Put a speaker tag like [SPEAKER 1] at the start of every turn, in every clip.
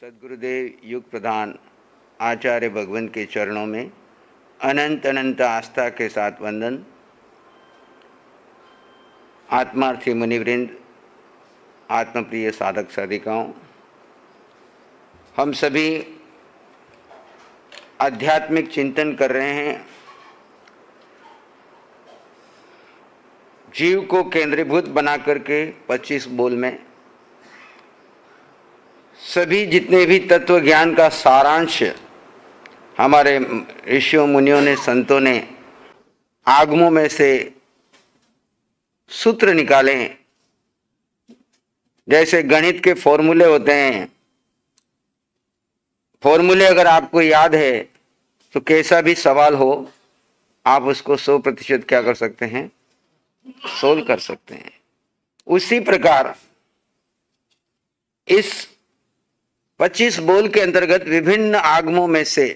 [SPEAKER 1] सदगुरुदेव युग प्रधान आचार्य भगवंत के चरणों में अनंत अनंत आस्था के साथ वंदन आत्मार्थी मुनिवृंद आत्मप्रिय साधक साधिकाओं हम सभी आध्यात्मिक चिंतन कर रहे हैं जीव को केंद्रीभूत बना करके 25 बोल में सभी जितने भी तत्व ज्ञान का सारांश हमारे ऋषियों मुनियों ने संतों ने आगमों में से सूत्र निकाले जैसे गणित के फॉर्मूले होते हैं फॉर्मूले अगर आपको याद है तो कैसा भी सवाल हो आप उसको सौ प्रतिशत क्या कर सकते हैं सोल्व कर सकते हैं उसी प्रकार इस 25 बोल के अंतर्गत विभिन्न आगमों में से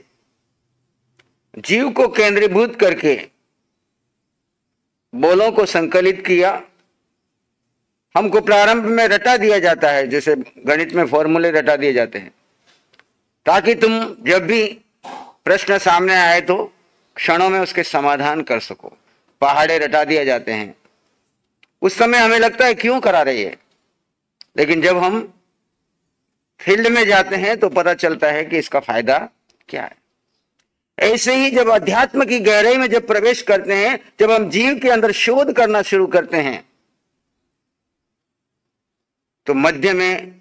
[SPEAKER 1] जीव को केंद्रीभूत करके बोलों को संकलित किया हमको प्रारंभ में रटा दिया जाता है जैसे गणित में फॉर्मूले रटा दिए जाते हैं ताकि तुम जब भी प्रश्न सामने आए तो क्षणों में उसके समाधान कर सको पहाड़े रटा दिए जाते हैं उस समय हमें लगता है क्यों करा रही है लेकिन जब हम फील्ड में जाते हैं तो पता चलता है कि इसका फायदा क्या है ऐसे ही जब अध्यात्म की गहराई में जब प्रवेश करते हैं जब हम जीव के अंदर शोध करना शुरू करते हैं तो मध्य में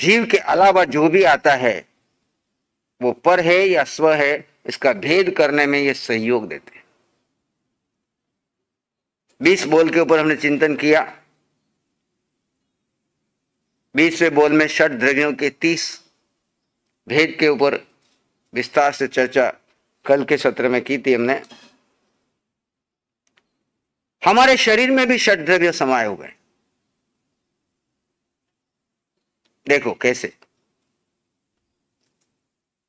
[SPEAKER 1] जीव के अलावा जो भी आता है वो पर है या स्व है इसका भेद करने में ये सहयोग देते हैं बीस बोल के ऊपर हमने चिंतन किया बीसवें बोल में षट द्रव्यों के तीस भेद के ऊपर विस्तार से चर्चा कल के सत्र में की थी हमने हमारे शरीर में भी षट द्रव्य समाये हुए गए देखो कैसे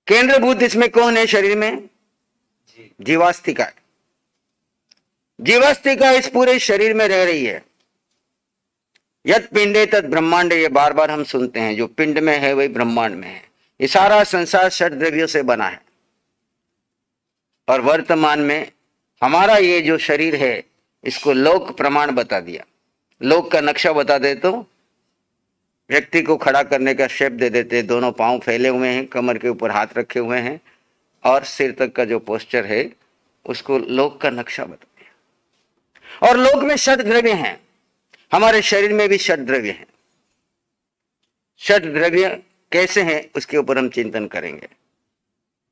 [SPEAKER 1] केंद्रभूत इसमें कौन है शरीर में जीवास्तिका जीवास्तिका इस पूरे शरीर में रह रही है यद पिंडे तद ब्रह्मांड ये बार बार हम सुनते हैं जो पिंड में है वही ब्रह्मांड में है ये सारा संसार षट द्रव्यों से बना है और वर्तमान में हमारा ये जो शरीर है इसको लोक प्रमाण बता दिया लोक का नक्शा बता दे तो व्यक्ति को खड़ा करने का शेप दे देते दोनों पांव फैले हुए हैं कमर के ऊपर हाथ रखे हुए हैं और सिर तक का जो पोस्चर है उसको लोक का नक्शा बता दिया और लोक में षट द्रव्य हैं हमारे शरीर में भी षड द्रव्य है षड द्रव्य कैसे हैं उसके ऊपर हम चिंतन करेंगे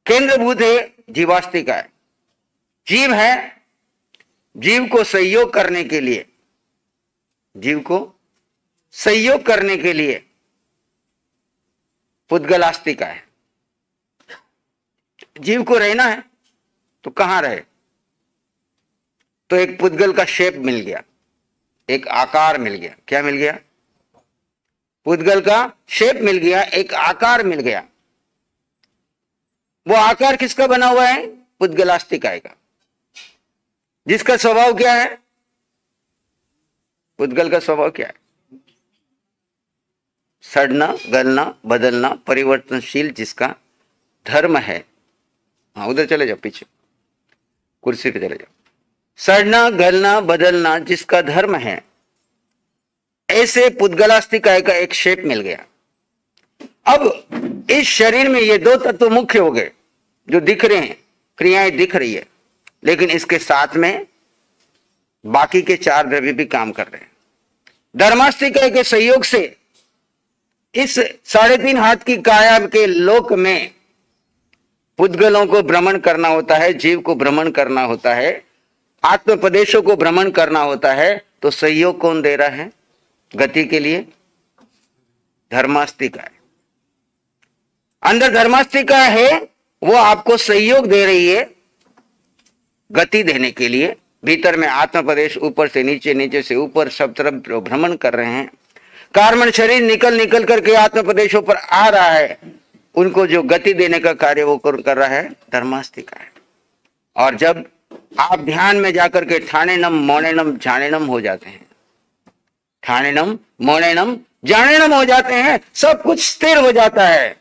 [SPEAKER 1] केंद्रभूत है जीवास्ति का है जीव है जीव को सहयोग करने के लिए जीव को सहयोग करने के लिए पुद्गलास्ति का है जीव को रहना है तो कहां रहे तो एक पुद्गल का शेप मिल गया एक आकार मिल गया क्या मिल गया पुद्गल का शेप मिल गया एक आकार मिल गया वो आकार किसका बना हुआ है पुद्गलास्तिक आएगा जिसका स्वभाव क्या है पुद्गल का स्वभाव क्या है सड़ना गलना बदलना परिवर्तनशील जिसका धर्म है हाँ उधर चले जाओ पीछे कुर्सी पे चले जाओ सड़ना गलना बदलना जिसका धर्म है ऐसे पुतगलास्तिकाय का एक शेप मिल गया अब इस शरीर में ये दो तत्व मुख्य हो गए जो दिख रहे हैं क्रियाएं दिख रही है लेकिन इसके साथ में बाकी के चार द्रव्य भी काम कर रहे हैं धर्मास्तिकाय के सहयोग से इस साढ़े तीन हाथ की काया के लोक में पुद्गलों को भ्रमण करना होता है जीव को भ्रमण करना होता है आत्म प्रदेशों को भ्रमण करना होता है तो सहयोग कौन दे रहा है गति के लिए धर्मास्तिका है अंदर धर्मास्तिका है वो आपको सहयोग दे रही है गति देने के लिए भीतर में आत्म प्रदेश ऊपर से नीचे नीचे से ऊपर सब तरफ भ्रमण कर रहे हैं कार्मण शरीर निकल निकल करके आत्म प्रदेशों पर आ रहा है उनको जो गति देने का कार्य वो कर रहा है धर्मास्तिका है और जब आप ध्यान में जाकर के ठाणेनम मौनेनम जानेनम हो जाते हैं ठाणेनम मौनेनम जानेनम हो जाते हैं सब कुछ स्थिर हो जाता है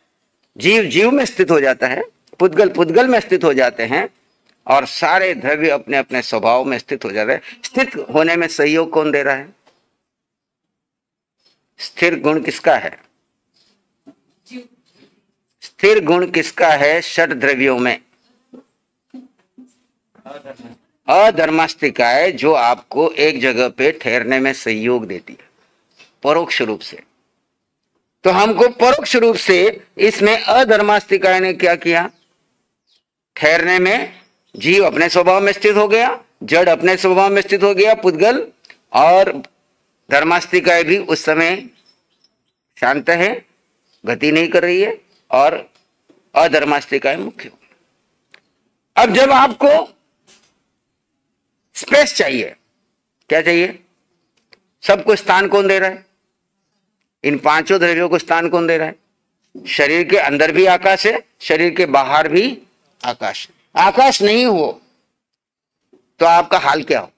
[SPEAKER 1] जीव जीव में स्थित हो जाता है पुद्गल पुद्गल में स्थित हो जाते हैं और सारे द्रव्य अपने अपने स्वभाव में स्थित हो जाते हैं स्थित होने में सहयोग कौन दे रहा है स्थिर गुण किसका है स्थिर गुण किसका है षट द्रव्यों में है जो आपको एक जगह पे ठहरने में सहयोग देती है परोक्ष रूप से तो हमको परोक्ष रूप से इसमें अधर्मास्तिका ने क्या किया ठहरने में जीव अपने स्वभाव में स्थित हो गया जड़ अपने स्वभाव में स्थित हो गया पुद्गल और धर्मास्तिकाएं भी उस समय शांत है गति नहीं कर रही है और अधर्मास्तिकाएं मुख्य अब जब आपको स्पेस चाहिए क्या चाहिए सबको स्थान कौन दे रहा है इन पांचों द्रव्यों को स्थान कौन दे रहा है शरीर के अंदर भी आकाश है शरीर के बाहर भी आकाश है आकाश नहीं हो तो आपका हाल क्या हो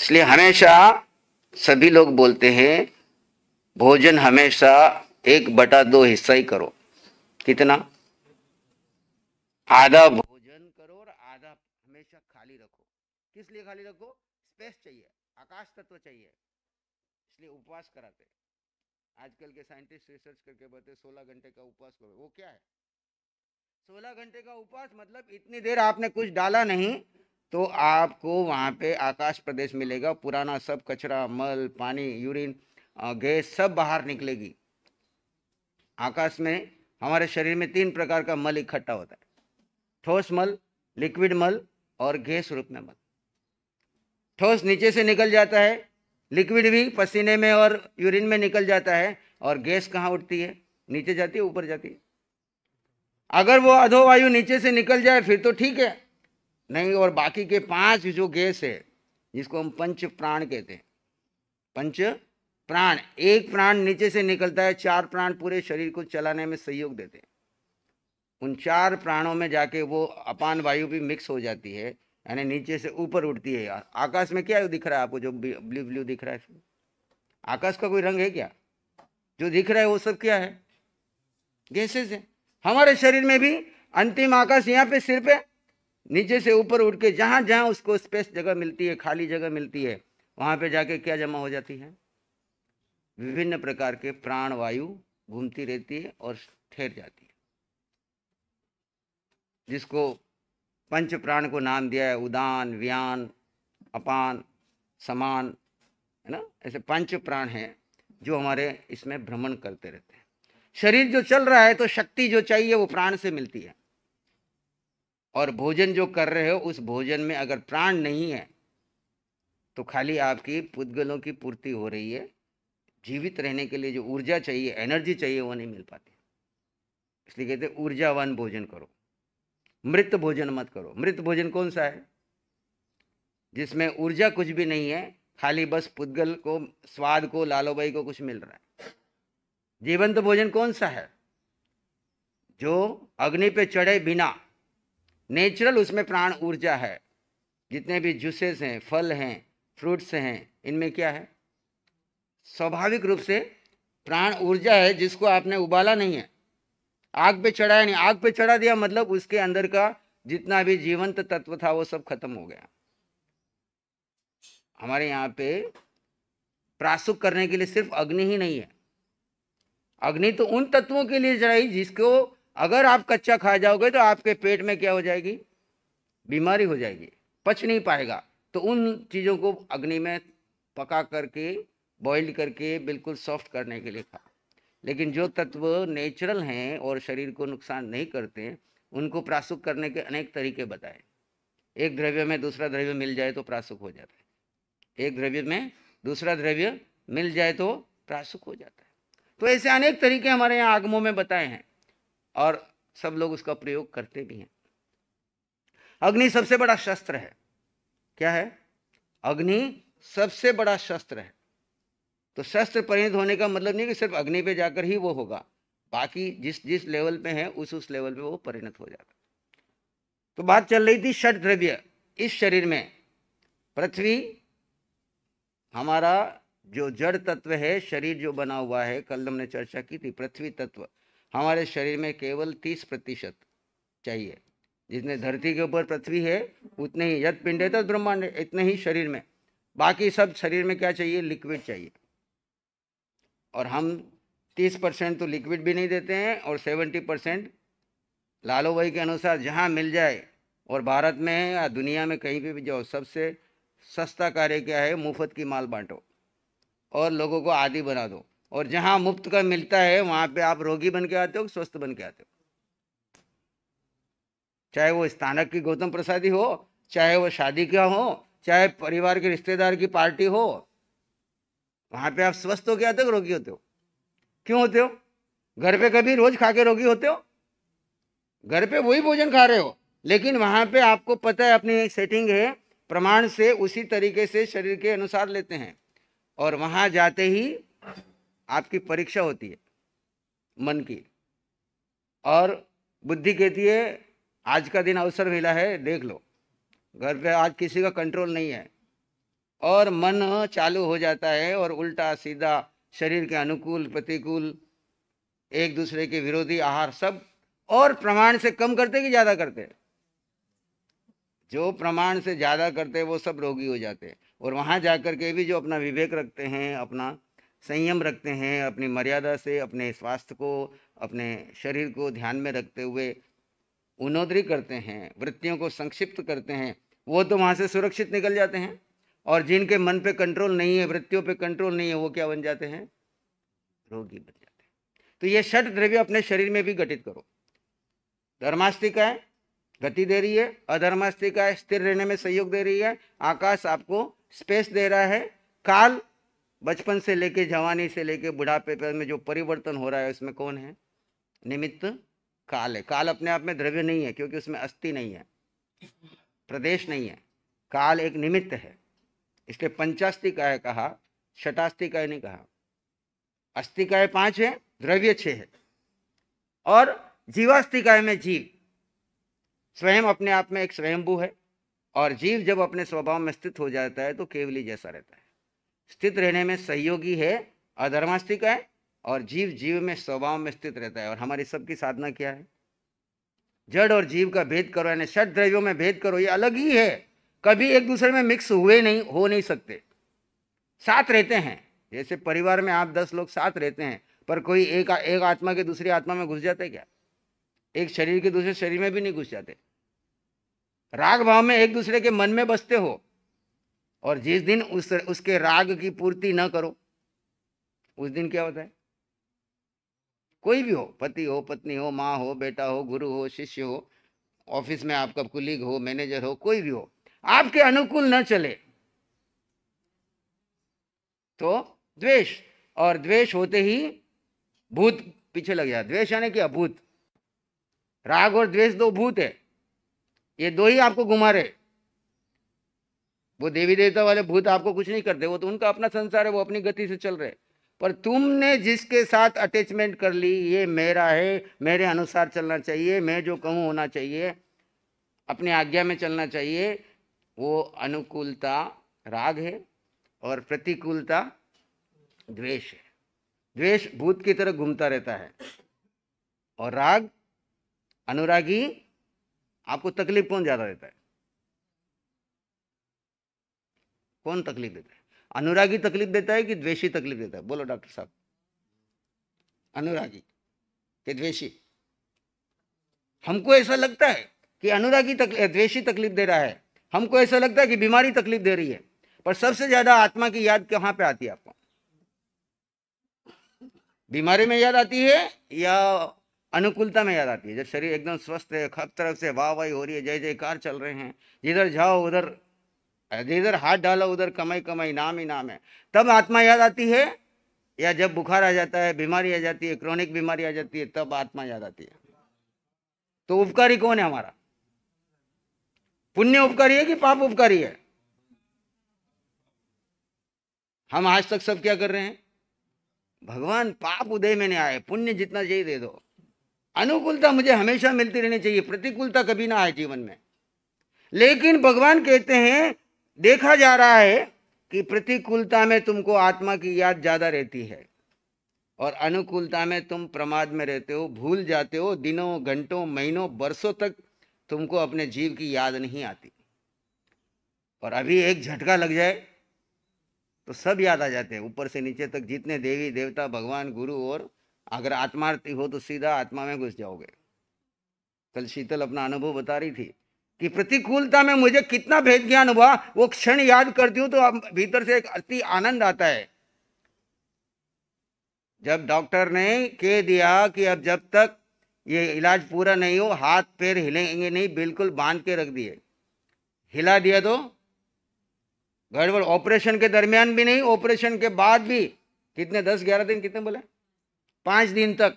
[SPEAKER 1] इसलिए हमेशा सभी लोग बोलते हैं भोजन हमेशा एक बटा दो हिस्सा ही करो कितना आधा भोजन करो और आधा हमेशा खाली रखो किस लिए खाली रखो स्पेस चाहिए आकाश तत्व चाहिए इसलिए उपवास कराते आजकल के साइंटिस्ट रिसर्च करके बताते सोलह घंटे का उपवास करो वो क्या है सोलह घंटे का उपवास मतलब इतनी देर आपने कुछ डाला नहीं तो आपको वहाँ पे आकाश प्रदेश मिलेगा पुराना सब कचरा मल पानी यूरिन गैस सब बाहर निकलेगी आकाश में हमारे शरीर में तीन प्रकार का मल इकट्ठा होता है ठोस मल लिक्विड मल और गैस रूप में बन ठोस नीचे से निकल जाता है लिक्विड भी पसीने में और यूरिन में निकल जाता है और गैस कहाँ उठती है नीचे जाती है ऊपर जाती है अगर वो अधोवायु नीचे से निकल जाए फिर तो ठीक है नहीं और बाकी के पांच जो गैस है जिसको हम पंच प्राण कहते हैं पंच प्राण एक प्राण नीचे से निकलता है चार प्राण पूरे शरीर को चलाने में सहयोग देते हैं उन चार प्राणों में जाके वो अपान वायु भी मिक्स हो जाती है यानी नीचे से ऊपर उठती है आकाश में क्या दिख रहा है आपको जो ब्लू ब्लू दिख रहा है आकाश का कोई रंग है क्या जो दिख रहा है वो सब क्या है गैसेज है हमारे शरीर में भी अंतिम आकाश यहाँ पे सिर पे नीचे से ऊपर उठ के जहाँ जहाँ उसको स्पेस जगह मिलती है खाली जगह मिलती है वहाँ पे जाके क्या जमा हो जाती है विभिन्न प्रकार के प्राण वायु घूमती रहती है और ठहर जाती है जिसको पंच प्राण को नाम दिया है उदान व्यान अपान समान है ना ऐसे पंच प्राण हैं जो हमारे इसमें भ्रमण करते रहते हैं शरीर जो चल रहा है तो शक्ति जो चाहिए वो प्राण से मिलती है और भोजन जो कर रहे हो उस भोजन में अगर प्राण नहीं है तो खाली आपकी पुद्गलों की पूर्ति हो रही है जीवित रहने के लिए जो ऊर्जा चाहिए एनर्जी चाहिए वो नहीं मिल पाती इसलिए कहते ऊर्जावान भोजन करो मृत भोजन मत करो मृत भोजन कौन सा है जिसमें ऊर्जा कुछ भी नहीं है खाली बस पुद्गल को स्वाद को लालोबाई को कुछ मिल रहा है जीवंत तो भोजन कौन सा है जो अग्नि पे चढ़े बिना नेचुरल उसमें प्राण ऊर्जा है जितने भी जूसेस हैं फल हैं फ्रूट्स हैं इनमें क्या है स्वाभाविक रूप से प्राण ऊर्जा है जिसको आपने उबाला नहीं है आग पे चढ़ाया नहीं आग पे चढ़ा दिया मतलब उसके अंदर का जितना भी जीवंत तत्व था वो सब खत्म हो गया हमारे यहाँ पे प्रासुक करने के लिए सिर्फ अग्नि ही नहीं है अग्नि तो उन तत्वों के लिए चढ़ाई जिसको अगर आप कच्चा खा जाओगे तो आपके पेट में क्या हो जाएगी बीमारी हो जाएगी पच नहीं पाएगा तो उन चीज़ों को अग्नि में पका करके बॉईल करके बिल्कुल सॉफ्ट करने के लिए खा लेकिन जो तत्व नेचुरल हैं और शरीर को नुकसान नहीं करते उनको प्रासुक करने के अनेक तरीके बताए एक द्रव्य में दूसरा द्रव्य मिल जाए तो प्रासुक हो जाता है एक द्रव्य में दूसरा द्रव्य मिल जाए तो प्रासुक हो जाता है तो ऐसे अनेक तरीके हमारे यहाँ आगमों में बताए हैं और सब लोग उसका प्रयोग करते भी हैं अग्नि सबसे बड़ा शस्त्र है क्या है अग्नि सबसे बड़ा शस्त्र है तो शस्त्र परिणित होने का मतलब नहीं कि सिर्फ अग्नि पे जाकर ही वो होगा बाकी जिस जिस लेवल पे है उस उस लेवल पे वो परिणत हो जाता तो बात चल रही थी षट द्रव्य इस शरीर में पृथ्वी हमारा जो जड़ तत्व है शरीर जो बना हुआ है कल हमने चर्चा की थी पृथ्वी तत्व हमारे शरीर में केवल तीस प्रतिशत चाहिए जितने धरती के ऊपर पृथ्वी है उतने ही यद पिंड है तद तो ब्रह्मांड इतने ही शरीर में बाकी सब शरीर में क्या चाहिए लिक्विड चाहिए और हम तीस परसेंट तो लिक्विड भी नहीं देते हैं और सेवेंटी परसेंट लालो भाई के अनुसार जहाँ मिल जाए और भारत में या दुनिया में कहीं भी जाओ सबसे सस्ता कार्य क्या है मुफ्त की माल बांटो और लोगों को आदि बना दो और जहाँ मुफ्त का मिलता है वहाँ पे आप रोगी बन के आते हो स्वस्थ बन के आते हो चाहे वो स्थानक की गौतम प्रसादी हो चाहे वो शादी का हो चाहे परिवार के रिश्तेदार की पार्टी हो वहां पे आप स्वस्थ हो गया तक रोगी होते हो क्यों होते हो घर पे कभी रोज खा के रोगी होते हो घर पे वही भोजन खा रहे हो लेकिन वहां पे आपको पता है अपनी एक सेटिंग है प्रमाण से उसी तरीके से शरीर के अनुसार लेते हैं और वहां जाते ही आपकी परीक्षा होती है मन की और बुद्धि कहती है आज का दिन अवसर मिला है देख लो घर पे आज किसी का कंट्रोल नहीं है और मन चालू हो जाता है और उल्टा सीधा शरीर के अनुकूल प्रतिकूल एक दूसरे के विरोधी आहार सब और प्रमाण से कम करते कि ज़्यादा करते जो प्रमाण से ज़्यादा करते वो सब रोगी हो जाते और वहाँ जा के भी जो अपना विवेक रखते हैं अपना संयम रखते हैं अपनी मर्यादा से अपने स्वास्थ्य को अपने शरीर को ध्यान में रखते हुए उन्नोदरी करते हैं वृत्तियों को संक्षिप्त करते हैं वो तो वहाँ से सुरक्षित निकल जाते हैं और जिनके मन पे कंट्रोल नहीं है वृत्तियों पे कंट्रोल नहीं है वो क्या बन जाते हैं रोगी बन जाते हैं तो ये षट द्रव्य अपने शरीर में भी गठित करो धर्मास्तिका है गति दे रही है अधर्मास्तिका है स्थिर रहने में सहयोग दे रही है आकाश आपको स्पेस दे रहा है काल बचपन से लेके जवानी से लेके बुढ़ापे में जो परिवर्तन हो रहा है उसमें कौन है निमित्त काल है काल अपने आप में द्रव्य नहीं है क्योंकि उसमें अस्थि नहीं है प्रदेश नहीं है काल एक निमित्त है इसलिए पंचास्तिकाय कहा शतास्तिकाय नहीं कहा अस्तिकाय पांच है द्रव्य छे है और जीवास्तिकाय में जीव स्वयं अपने आप में एक स्वयंभू है और जीव जब अपने स्वभाव में स्थित हो जाता है तो केवली जैसा रहता है स्थित रहने में सहयोगी है अधर्मास्तिक और जीव जीव में स्वभाव में स्थित रहता है और हमारी सबकी साधना क्या है जड़ और जीव का भेद करो यानी षट द्रव्यों में भेद करो ये अलग ही है कभी एक दूसरे में मिक्स हुए नहीं हो नहीं सकते साथ रहते हैं जैसे परिवार में आप दस लोग साथ रहते हैं पर कोई एक एक आत्मा के दूसरी आत्मा में घुस जाते क्या एक शरीर के दूसरे शरीर में भी नहीं घुस जाते राग भाव में एक दूसरे के मन में बसते हो और जिस दिन उस उसके राग की पूर्ति न करो उस दिन क्या होता है कोई भी हो पति हो पत्नी हो माँ हो बेटा हो गुरु हो शिष्य हो ऑफिस में आपका कुलीग हो मैनेजर हो कोई भी हो आपके अनुकूल न चले तो द्वेष और द्वेष होते ही भूत पीछे लग जाए द्वेष यानी कि अभूत राग और द्वेष दो भूत है ये दो ही आपको घुमा रहे वो देवी देवता वाले भूत आपको कुछ नहीं करते वो तो उनका अपना संसार है वो अपनी गति से चल रहे पर तुमने जिसके साथ अटैचमेंट कर ली ये मेरा है मेरे अनुसार चलना चाहिए मैं जो कहूँ होना चाहिए अपनी आज्ञा में चलना चाहिए वो अनुकूलता राग है और प्रतिकूलता द्वेष है द्वेष भूत की तरह घूमता रहता है और राग अनुरागी आपको तकलीफ कौन ज़्यादा देता है कौन तकलीफ देता है अनुरागी तकलीफ देता है कि द्वेषी तकलीफ देता है बोलो डॉक्टर साहब अनुरागी के द्वेषी हमको ऐसा लगता है कि अनुरागी तकलीफ द्वेषी तकलीफ दे रहा है हमको ऐसा लगता है कि बीमारी तकलीफ दे रही है पर सबसे ज्यादा आत्मा की याद कहाँ पे आती है आपको बीमारी में याद आती है या अनुकूलता में याद आती है जब शरीर एकदम स्वस्थ है हर तरफ से वाह वाही हो रही है जय जयकार चल रहे हैं जिधर जाओ उधर जिधर हाथ डालो उधर कमाई कमाई नाम ही नाम है तब आत्मा याद आती है या जब बुखार आ जाता है बीमारी आ जाती है क्रॉनिक बीमारी आ जाती है तब आत्मा याद आती है तो उपकारी कौन है हमारा पुण्य उपकारी है कि पाप उपकारी है हम आज तक सब क्या कर रहे हैं भगवान पाप उदय में नहीं आए पुण्य जितना चाहिए दे दो अनुकूलता मुझे हमेशा मिलती रहनी चाहिए प्रतिकूलता कभी ना आए जीवन में लेकिन भगवान कहते हैं देखा जा रहा है कि प्रतिकूलता में तुमको आत्मा की याद ज्यादा रहती है और अनुकूलता में तुम प्रमाद में रहते हो भूल जाते हो दिनों घंटों महीनों बरसों तक तुमको अपने जीव की याद नहीं आती और अभी एक झटका लग जाए तो सब याद आ जाते हैं ऊपर से नीचे तक जितने देवी देवता भगवान गुरु और अगर आत्मार्थी हो तो सीधा आत्मा में घुस जाओगे कल शीतल अपना अनुभव बता रही थी कि प्रतिकूलता में मुझे कितना भेद ज्ञान हुआ वो क्षण याद करती हूं तो भीतर से एक अति आनंद आता है जब डॉक्टर ने कह दिया कि अब जब तक ये इलाज पूरा नहीं हो हाथ पैर हिलेंगे नहीं बिल्कुल बांध के रख दिए हिला दिया तो गड़बड़ ऑपरेशन के दरमियान भी नहीं ऑपरेशन के बाद भी कितने दस ग्यारह दिन कितने बोले पाँच दिन तक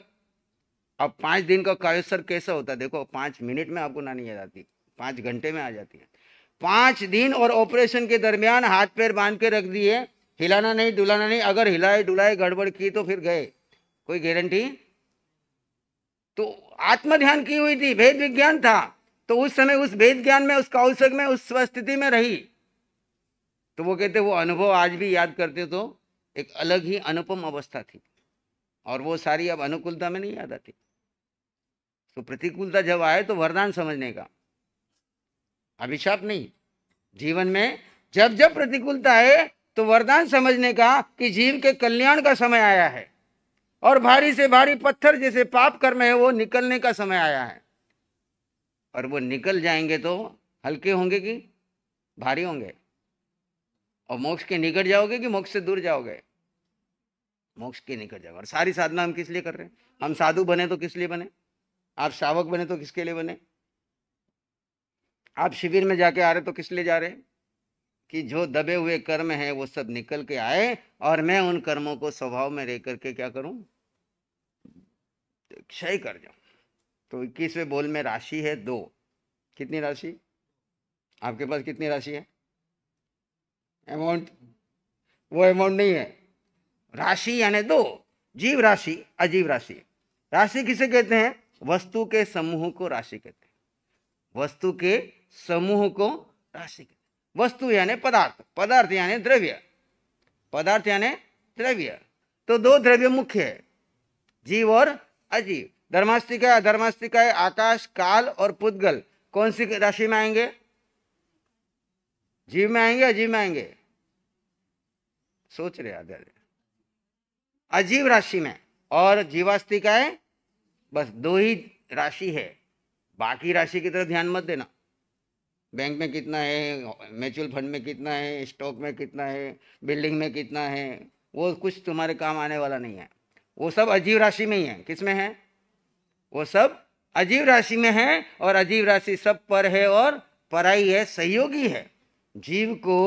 [SPEAKER 1] अब पाँच दिन का कायसर कैसा होता है देखो पाँच मिनट में आपको नानी आ जाती पाँच घंटे में आ जाती है पाँच दिन और ऑपरेशन के दरमियान हाथ पैर बांध के रख दिए हिलाना नहीं डुलाना नहीं अगर हिलाए डुलाए गड़बड़ की तो फिर गए कोई गारंटी तो आत्म ध्यान की हुई थी भेद विज्ञान था तो उस समय उस भेद ज्ञान में उस कौशक में उस स्वस्थिति में रही तो वो कहते वो अनुभव आज भी याद करते तो एक अलग ही अनुपम अवस्था थी और वो सारी अब अनुकूलता में नहीं याद आती तो प्रतिकूलता जब आए तो वरदान समझने का अभिशाप नहीं जीवन में जब जब प्रतिकूलता है तो वरदान समझने का कि जीव के कल्याण का समय आया है और भारी से भारी पत्थर जैसे पाप कर्म है वो निकलने का समय आया है और वो निकल जाएंगे तो हल्के होंगे कि भारी होंगे और मोक्ष के निकट जाओगे कि मोक्ष से दूर जाओगे मोक्ष के निकट जाओगे और सारी साधना हम किस लिए कर रहे हैं हम साधु बने तो किस लिए बने आप शावक बने तो किसके लिए बने आप शिविर में जाके आ रहे तो किस लिए जा रहे कि जो दबे हुए कर्म है वो सब निकल के आए और मैं उन कर्मों को स्वभाव में रह करके क्या करूं क्षय कर जाऊं तो इक्कीसवें बोल में राशि है दो कितनी राशि आपके पास कितनी राशि है अमाउंट वो अमाउंट नहीं है राशि यानी दो जीव राशि अजीव राशि राशि किसे कहते हैं वस्तु के समूह को राशि कहते हैं वस्तु के समूह को राशि कहते हैं वस्तु यानी पदार्थ पदार्थ यानी द्रव्य पदार्थ यानी द्रव्य तो दो द्रव्य मुख्य है जीव और अजी धर्मास्तिका धर्मास्तिका आकाश काल और पुद्गल कौन सी राशि में आएंगे जीव में आएंगे अजीव में आएंगे सोच रहे आदर अजीव राशि में और जीवास्तिका है बस दो ही राशि है बाकी राशि की तरफ ध्यान मत देना बैंक में कितना है म्यूचुअल फंड में कितना है स्टॉक में कितना है बिल्डिंग में कितना है वो कुछ तुम्हारे काम आने वाला नहीं है वो सब अजीव राशि में ही है किस में है वो सब अजीव राशि में है और अजीव राशि सब पर है और पराई है सहयोगी है जीव को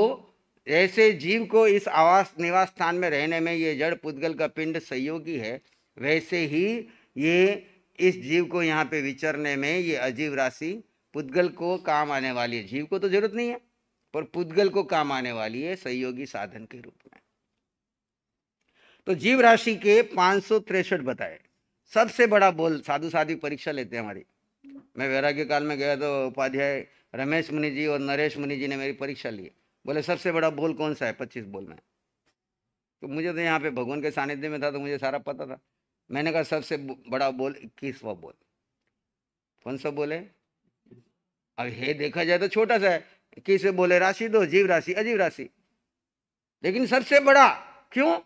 [SPEAKER 1] जैसे जीव को इस आवास निवास स्थान में रहने में ये जड़ पुद्गल का पिंड सहयोगी है वैसे ही ये इस जीव को यहाँ पे विचरने में ये अजीव राशि पुद्गल को काम आने वाली है जीव को तो जरूरत नहीं है पर पुद्गल को काम आने वाली है सहयोगी साधन के रूप में तो जीव राशि के पांच बताए सबसे बड़ा बोल साधु साधी परीक्षा लेते हैं हमारी मैं वैराग्य काल में गया तो उपाध्याय रमेश मुनि जी और नरेश मुनि जी ने मेरी परीक्षा ली बोले सबसे बड़ा बोल कौन सा है पच्चीस बोल में तो मुझे तो यहाँ पे भगवान के सानिध्य में था तो मुझे सारा पता था मैंने कहा सबसे बड़ा बोल इक्कीसवा बोल कौन सा बोले अब हे देखा जाए तो छोटा सा है इक्कीस बोले राशि दो जीव राशि अजीव राशि लेकिन सबसे बड़ा क्यों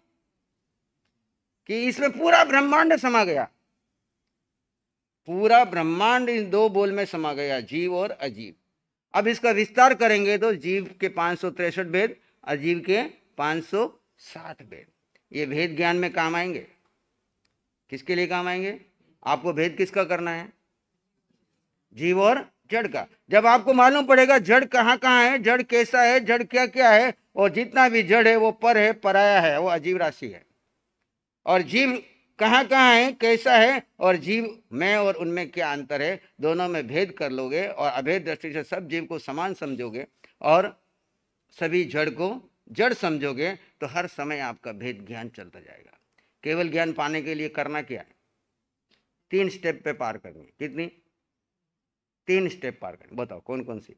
[SPEAKER 1] कि इसमें पूरा ब्रह्मांड समा गया पूरा ब्रह्मांड इन दो बोल में समा गया जीव और अजीव अब इसका विस्तार करेंगे तो जीव के पांच भेद अजीव के 560 भेद ये भेद ज्ञान में काम आएंगे किसके लिए काम आएंगे आपको भेद किसका करना है जीव और जड़ का जब आपको मालूम पड़ेगा जड़ कहाँ कहाँ है जड़ कैसा है जड़ क्या क्या है और जितना भी जड़ है वो पर है पराया है वो अजीव राशि है और जीव कहाँ कहाँ है कैसा है और जीव में और उनमें क्या अंतर है दोनों में भेद कर लोगे और अभेद दृष्टि से सब जीव को समान समझोगे और सभी जड़ को जड़ समझोगे तो हर समय आपका भेद ज्ञान चलता जाएगा केवल ज्ञान पाने के लिए करना क्या है तीन स्टेप पे पार करनी कितनी तीन स्टेप पार करनी बताओ कौन कौन सी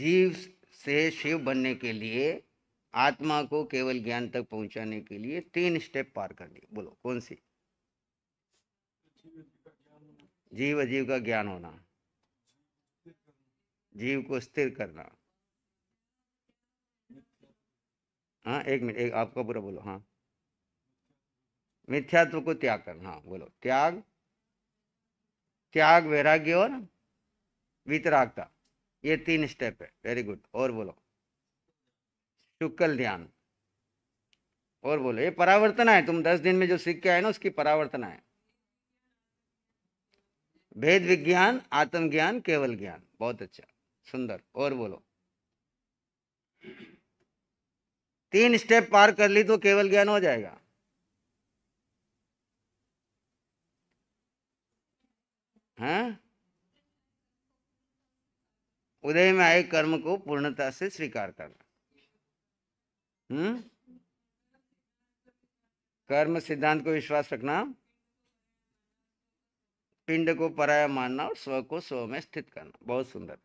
[SPEAKER 1] जीव से शिव बनने के लिए आत्मा को केवल ज्ञान तक पहुंचाने के लिए तीन स्टेप पार कर दिए बोलो कौन सी जीव जीव का ज्ञान होना जीव को स्थिर करना हाँ एक मिनट एक आपका पूरा बोलो हाँ मिथ्यात्व को त्याग करना हाँ बोलो त्याग त्याग वैराग्य और वितरागता ये तीन स्टेप है वेरी गुड और बोलो शुक्ल ध्यान और बोलो ये परावर्तना है तुम दस दिन में जो सीख के आए ना उसकी परावर्तना है भेद विज्ञान आत्म ज्ञान केवल ज्ञान बहुत अच्छा सुंदर और बोलो तीन स्टेप पार कर ली तो केवल ज्ञान हो जाएगा हाँ? उदय में आए कर्म को पूर्णता से स्वीकार करना हम्म कर्म सिद्धांत को विश्वास रखना पिंड को पराया मानना और स्व को स्व में स्थित करना बहुत सुंदर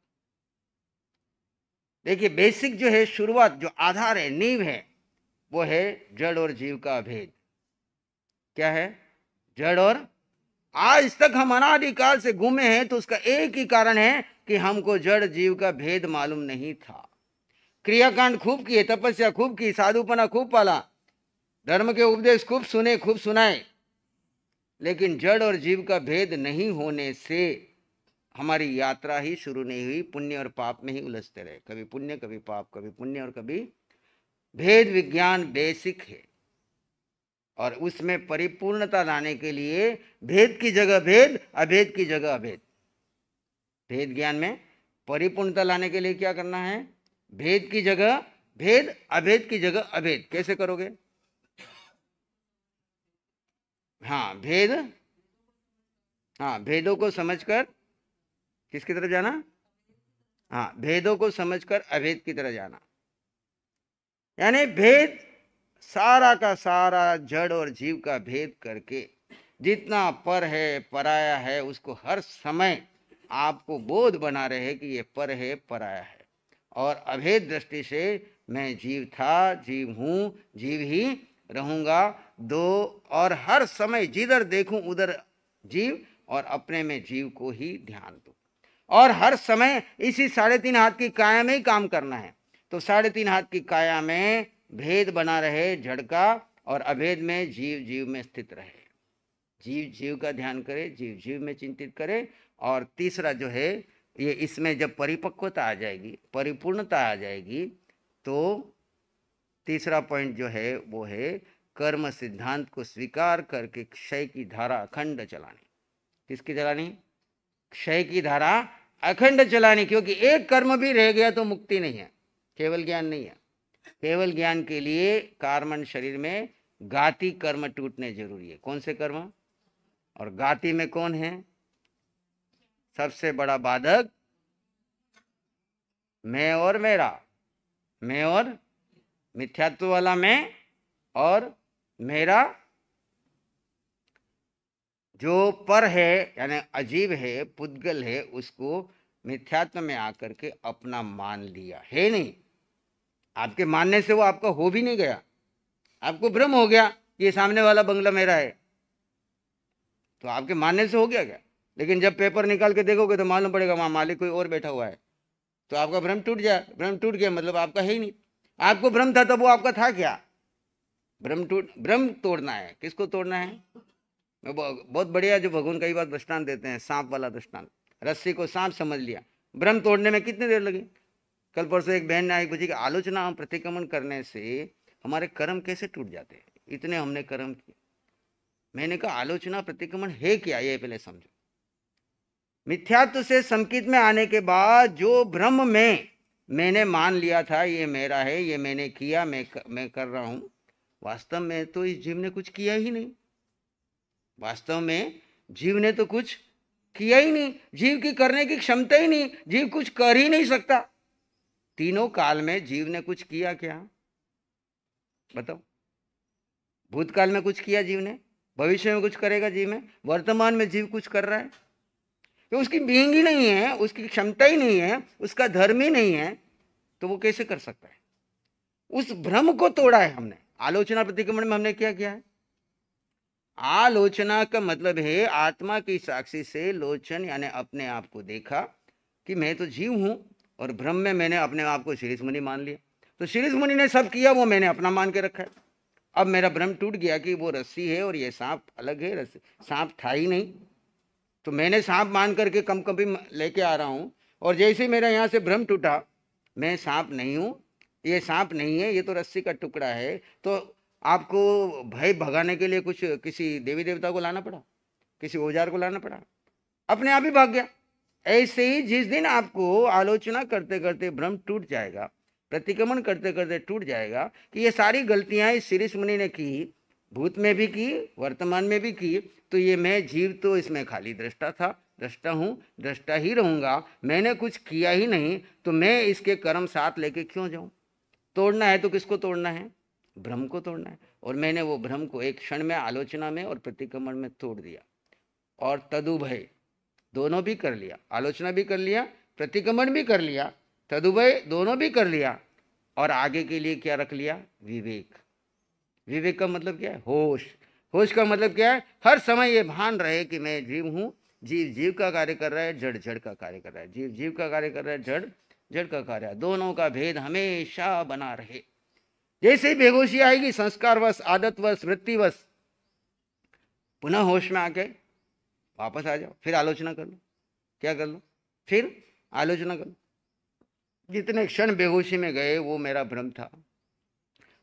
[SPEAKER 1] देखिए बेसिक जो है शुरुआत जो आधार है नींव है वो है जड़ और जीव का भेद क्या है जड़ और आज तक हम अनादिकाल से घूमे हैं तो उसका एक ही कारण है कि हमको जड़ जीव का भेद मालूम नहीं था क्रियाकांड खूब किए तपस्या खूब की साधुपना खूब पाला धर्म के उपदेश खूब सुने खूब सुनाए लेकिन जड़ और जीव का भेद नहीं होने से हमारी यात्रा ही शुरू नहीं हुई पुण्य और पाप में ही उलझते रहे कभी पुण्य कभी पाप कभी पुण्य और कभी भेद विज्ञान बेसिक है और उसमें परिपूर्णता लाने के लिए भेद की जगह भेद अभेद की जगह अभेद भेद ज्ञान में परिपूर्णता लाने के लिए क्या करना है भेद की जगह भेद अभेद की जगह अभेद कैसे करोगे हाँ भेद हाँ भेदों को समझकर किसकी तरफ जाना हाँ भेदों को समझकर अभेद की तरह जाना यानी भेद सारा का सारा जड़ और जीव का भेद करके जितना पर है पराया है उसको हर समय आपको बोध बना रहे कि ये पर है पराया है और अभेद दृष्टि से मैं जीव था जीव हूँ जीव ही रहूँगा दो और हर समय जिधर देखूँ उधर जीव और अपने में जीव को ही ध्यान दो और हर समय इसी साढ़े तीन हाथ की काया में ही काम करना है तो साढ़े तीन हाथ की काया में भेद बना रहे जड़ का और अभेद में जीव जीव में स्थित रहे जीव जीव का ध्यान करे जीव जीव में चिंतित करे और तीसरा जो है ये इसमें जब परिपक्वता आ जाएगी परिपूर्णता आ जाएगी तो तीसरा पॉइंट जो है वो है कर्म सिद्धांत को स्वीकार करके क्षय की धारा अखंड चलानी किसकी चलानी क्षय की धारा अखंड चलानी क्योंकि एक कर्म भी रह गया तो मुक्ति नहीं है केवल ज्ञान नहीं है केवल ज्ञान के लिए कार्मण शरीर में गाती कर्म टूटने जरूरी है कौन से कर्म और गाती में कौन है सबसे बड़ा बाधक मैं और मेरा मैं और मिथ्यात्व वाला मैं और मेरा जो पर है यानी अजीब है पुद्गल है उसको मिथ्यात्व में आकर के अपना मान लिया है नहीं आपके मानने से वो आपका हो भी नहीं गया आपको भ्रम हो गया कि ये सामने वाला बंगला मेरा है तो आपके मानने से हो गया क्या लेकिन जब पेपर निकाल के देखोगे तो मालूम पड़ेगा वहाँ मालिक कोई और बैठा हुआ है तो आपका भ्रम टूट जाए भ्रम टूट गया मतलब आपका है ही नहीं आपको भ्रम था तब वो आपका था क्या भ्रम टूट भ्रम तोड़ना है किसको तोड़ना है बहुत बढ़िया जो भगवान कई बार दृष्टांत देते हैं सांप वाला दृष्टांत रस्सी को सांप समझ लिया भ्रम तोड़ने में कितनी देर लगी कल परसों एक बहन ने आई पूछी की आलोचना हम प्रतिक्रमण करने से हमारे कर्म कैसे टूट जाते हैं इतने हमने कर्म किए मैंने कहा आलोचना प्रतिक्रमण है क्या ये पहले समझो मिथ्यात्व से संकित में आने के बाद जो ब्रह्म में मैंने मान लिया था ये मेरा है ये मैंने किया मैं कर, मैं कर रहा हूं वास्तव में तो इस जीव ने कुछ किया ही नहीं वास्तव में जीव ने तो कुछ किया ही नहीं जीव की करने की क्षमता ही नहीं जीव कुछ कर ही नहीं सकता तीनों काल में जीव ने कुछ किया क्या बताओ भूतकाल में कुछ किया जीव ने भविष्य में कुछ करेगा जीव में वर्तमान में जीव कुछ कर रहा है तो उसकी बींग ही नहीं है उसकी क्षमता ही नहीं है उसका धर्म ही नहीं है तो वो कैसे कर सकता है उस भ्रम को तोड़ा है हमने आलोचना प्रतिक्रमण में हमने क्या किया है आलोचना का मतलब है आत्मा की साक्षी से लोचन यानी अपने आप को देखा कि मैं तो जीव हूं और भ्रम में मैंने अपने आप को शीरीष मुनि मान लिया तो शीरीष मुनि ने सब किया वो मैंने अपना मान के रखा है अब मेरा भ्रम टूट गया कि वो रस्सी है और ये सांप अलग है रस्सी सांप था ही नहीं तो मैंने सांप मान करके कम कभी लेके आ रहा हूँ और जैसे ही मेरा यहाँ से भ्रम टूटा मैं सांप नहीं हूँ ये सांप नहीं है ये तो रस्सी का टुकड़ा है तो आपको भय भगाने के लिए कुछ किसी देवी देवता को लाना पड़ा किसी औजार को लाना पड़ा अपने आप ही भाग गया ऐसे ही जिस दिन आपको आलोचना करते करते भ्रम टूट जाएगा प्रतिक्रमण करते करते टूट जाएगा कि ये सारी गलतियाँ इस शीरीष मुनि ने की भूत में भी की वर्तमान में भी की तो ये मैं जीव तो इसमें खाली दृष्टा था दृष्टा हूँ दृष्टा ही रहूँगा मैंने कुछ किया ही नहीं तो मैं इसके कर्म साथ लेके क्यों जाऊँ तोड़ना है तो किसको तोड़ना है भ्रम को तोड़ना है और मैंने वो भ्रम को एक क्षण में आलोचना में और प्रतिक्रमण में तोड़ दिया और तदुभय दोनों भी कर लिया आलोचना भी कर लिया प्रतिगमन भी कर लिया तदुभय दोनों भी कर लिया और आगे के लिए क्या रख लिया विवेक विवेक का मतलब क्या है होश होश का मतलब क्या है हर समय ये भान रहे कि मैं जीव हूँ जीव जीव का कार्य कर रहा है जड़ जड़ का कार्य कर रहा है जीव जीव का कार्य कर रहा है जड़ जड़ का कार्य दोनों का भेद हमेशा बना रहे जैसे ही बेहोशी आएगी संस्कारवश आदतवश वृत्तिवश पुनः होश में आके वापस आ जाओ फिर आलोचना कर लो क्या कर लो फिर आलोचना कर लो जितने क्षण बेहोशी में गए वो मेरा भ्रम था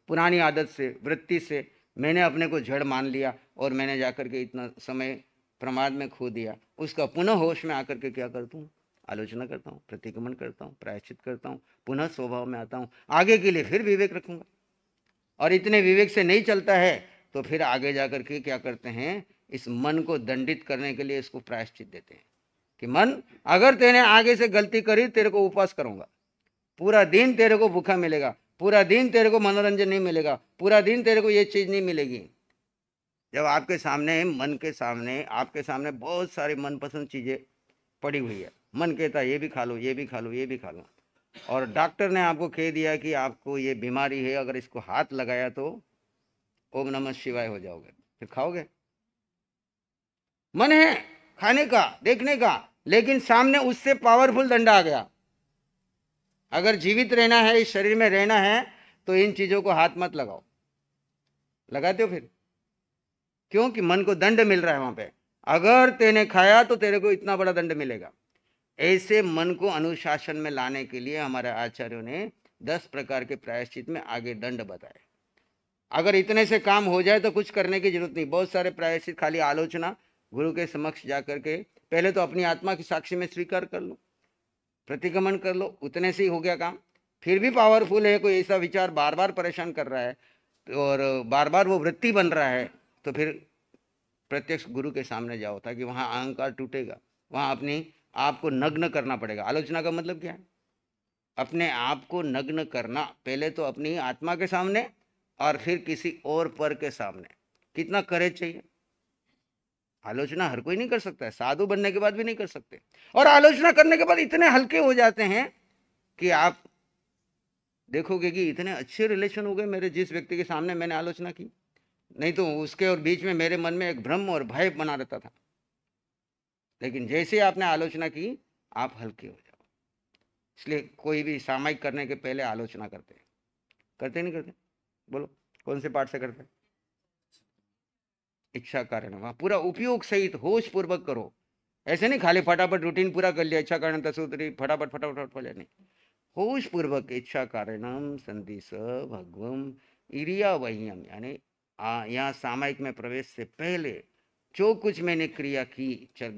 [SPEAKER 1] पुरानी आदत से वृत्ति से मैंने अपने को जड़ मान लिया और मैंने जाकर के इतना समय प्रमाद में खो दिया उसका पुनः होश में आकर के क्या करता हूँ आलोचना करता हूँ प्रतिक्रमण करता हूँ प्रायश्चित करता हूँ पुनः स्वभाव में आता हूँ आगे के लिए फिर विवेक रखूँगा और इतने विवेक से नहीं चलता है तो फिर आगे जा कर के क्या करते हैं इस मन को दंडित करने के लिए इसको प्रायश्चित देते हैं कि मन अगर तेने आगे से गलती करी तेरे को उपवास करूंगा पूरा दिन तेरे को भूखा मिलेगा पूरा दिन तेरे को मनोरंजन नहीं मिलेगा पूरा दिन तेरे को ये चीज़ नहीं मिलेगी जब आपके सामने मन के सामने आपके सामने बहुत सारी मनपसंद चीज़ें पड़ी हुई है मन कहता है ये भी खा लो ये भी खा लो ये भी खा लो और डॉक्टर ने आपको कह दिया कि आपको ये बीमारी है अगर इसको हाथ लगाया तो ओम नमः शिवाय हो जाओगे फिर खाओगे मन है खाने का देखने का लेकिन सामने उससे पावरफुल दंडा आ गया अगर जीवित रहना है इस शरीर में रहना है तो इन चीजों को हाथ मत लगाओ लगाते हो फिर क्योंकि मन को दंड मिल रहा है वहां पे अगर तेने खाया तो तेरे को इतना बड़ा दंड मिलेगा ऐसे मन को अनुशासन में लाने के लिए हमारे आचार्यों ने दस प्रकार के प्रायश्चित में आगे दंड बताए अगर इतने से काम हो जाए तो कुछ करने की जरूरत नहीं बहुत सारे प्रायश्चित खाली आलोचना गुरु के समक्ष जा कर के पहले तो अपनी आत्मा की साक्षी में स्वीकार कर लो प्रतिक्रमण कर लो उतने से ही हो गया काम फिर भी पावरफुल है कोई ऐसा विचार बार बार परेशान कर रहा है और बार बार वो वृत्ति बन रहा है तो फिर प्रत्यक्ष गुरु के सामने जाओ ताकि वहाँ अहंकार टूटेगा वहाँ अपनी आप को नग्न करना पड़ेगा आलोचना का मतलब क्या है अपने आप को नग्न करना पहले तो अपनी आत्मा के सामने और फिर किसी और पर के सामने कितना करेज चाहिए आलोचना हर कोई नहीं कर सकता है साधु बनने के बाद भी नहीं कर सकते और आलोचना करने के बाद इतने हल्के हो जाते हैं कि आप देखोगे कि इतने अच्छे रिलेशन हो गए मेरे जिस व्यक्ति के सामने मैंने आलोचना की नहीं तो उसके और बीच में मेरे मन में एक भ्रम और भय बना रहता था लेकिन जैसे आपने आलोचना की आप हल्के हो जाओ इसलिए कोई भी सामायिक करने के पहले आलोचना करते हैं करते नहीं करते बोलो कौन से पार्ट से करते हैं इच्छा कारण वहाँ पूरा उपयोग सहित होश पूर्वक करो ऐसे नहीं खाली फटाफट रूटीन पूरा कर लिया इच्छा कारण उतरी फटाफट फटाफट फटा नहीं होश पूर्वक इच्छा कारणम संधि स भगवम इरिया वहीम यानी यहाँ सामायिक में प्रवेश से पहले जो कुछ मैंने क्रिया की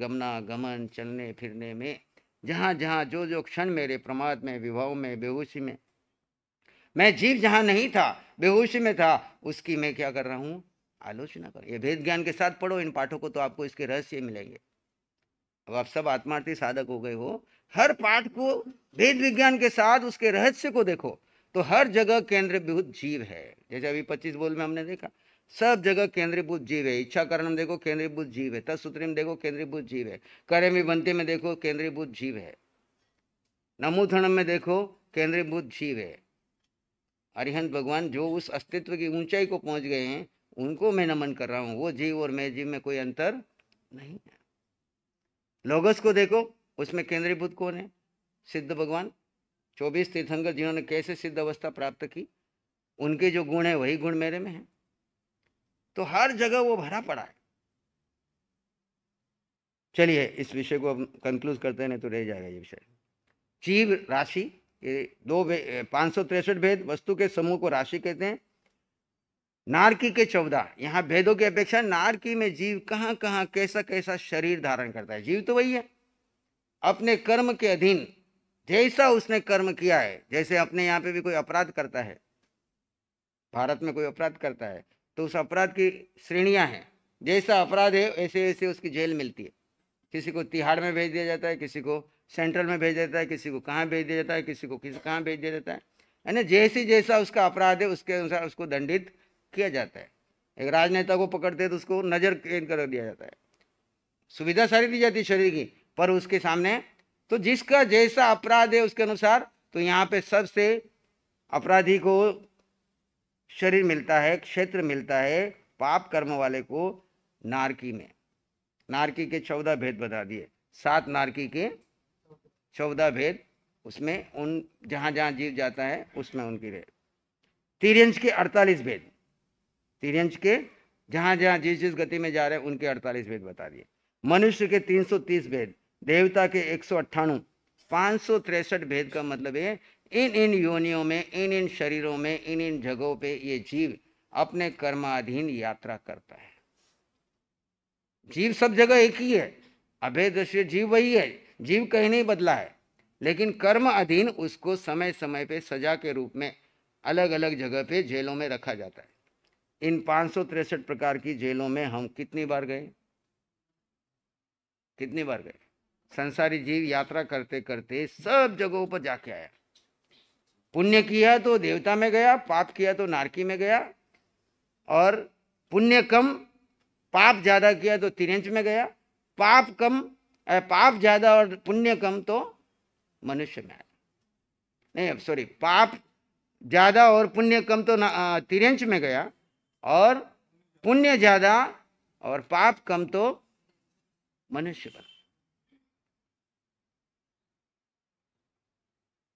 [SPEAKER 1] गमना गमन चलने फिरने में जहाँ जहाँ जो जो क्षण मेरे प्रमाद में विभाव में बेहोशी में मैं जीव जहाँ नहीं था बेहोशी में था उसकी मैं क्या कर रहा हूँ आलोचना करो ये भेद ज्ञान के साथ पढ़ो इन पाठों को तो आपको इसके रहस्य मिलेंगे अब आप सब आत्मार्थी साधक हो गए हो हर पाठ को भेद विज्ञान के साथ उसके रहस्य को देखो तो हर जगह केंद्रभूत जीव है जैसे अभी पच्चीस बोल में हमने देखा सब जगह केंद्रीभूत जीव है इच्छा करण देखो केंद्रीभूत जीव है तत्सूत्री में देखो केंद्रीभूत जीव है करे में बंते में देखो केंद्रीभूत जीव है नमूथणम में देखो केंद्रीभूत जीव है अरिहंत भगवान जो उस अस्तित्व की ऊंचाई को पहुंच गए हैं उनको मैं नमन कर रहा हूँ वो जीव और मैं जीव में कोई अंतर नहीं है लोगस को देखो उसमें केंद्रीभूत कौन है सिद्ध भगवान चौबीस तीर्थंकर जिन्होंने कैसे सिद्ध अवस्था प्राप्त की उनके जो गुण है वही गुण मेरे में है तो हर जगह वो भरा पड़ा है चलिए इस विषय को अब कंक्लूज करते हैं तो रह जाएगा ये विषय जीव राशि ये दो पाँच सौ तिरसठ भेद वस्तु के समूह को राशि कहते हैं नारकी के चौदह यहाँ भेदों की अपेक्षा नारकी में जीव कहाँ कहाँ कैसा कैसा शरीर धारण करता है जीव तो वही है अपने कर्म के अधीन जैसा उसने कर्म किया है जैसे अपने यहाँ पे भी कोई अपराध करता है भारत में कोई अपराध करता है तो उस अपराध की श्रेणियाँ हैं जैसा अपराध है ऐसे ऐसे उसकी जेल मिलती है किसी को तिहाड़ में भेज दिया जाता है किसी को सेंट्रल में भेज दिया जाता है किसी को कहाँ भेज दिया जाता है किसी को किसी कहाँ भेज दिया जाता है यानी जैसे जैसा उसका अपराध है उसके अनुसार उसको दंडित किया जाता है एक राजनेता को पकड़ते हैं तो उसको नज़र कैद कर दिया जाता है सुविधा सारी दी जाती है शरीर की पर उसके सामने तो जिसका जैसा अपराध है उसके अनुसार तो यहाँ पे सबसे अपराधी को शरीर मिलता है क्षेत्र मिलता है पाप कर्म वाले को नारकी में नारकी के चौदह भेद बता दिए सात नारकी के चौदह भेद उसमें उन जहाँ जहाँ जीव जाता है उसमें उनकी रेत तीरंज के अड़तालीस भेद तिरंज के जहाँ जहाँ जिस जिस गति में जा रहे हैं उनके अड़तालीस भेद बता दिए मनुष्य के 330 भेद देवता के एक सौ भेद का मतलब है इन इन योनियों में इन इन शरीरों में इन इन जगहों पे ये जीव अपने कर्माधीन यात्रा करता है जीव सब जगह एक ही है अभेद जीव वही है जीव कहीं नहीं बदला है लेकिन कर्म अधीन उसको समय समय पे सजा के रूप में अलग अलग जगह पे जेलों में रखा जाता है इन पाँच प्रकार की जेलों में हम कितनी बार गए कितनी बार गए संसारी जीव यात्रा करते करते सब जगहों पर जाके आया पुण्य किया तो देवता में गया पाप किया तो नारकी में गया और पुण्य कम पाप ज़्यादा किया तो तिरंज में गया पाप कम पाप ज़्यादा और पुण्य कम तो मनुष्य में आया नहीं सॉरी पाप ज़्यादा और पुण्य कम तो तिरंज में गया और पुण्य ज़्यादा और पाप कम तो मनुष्य पर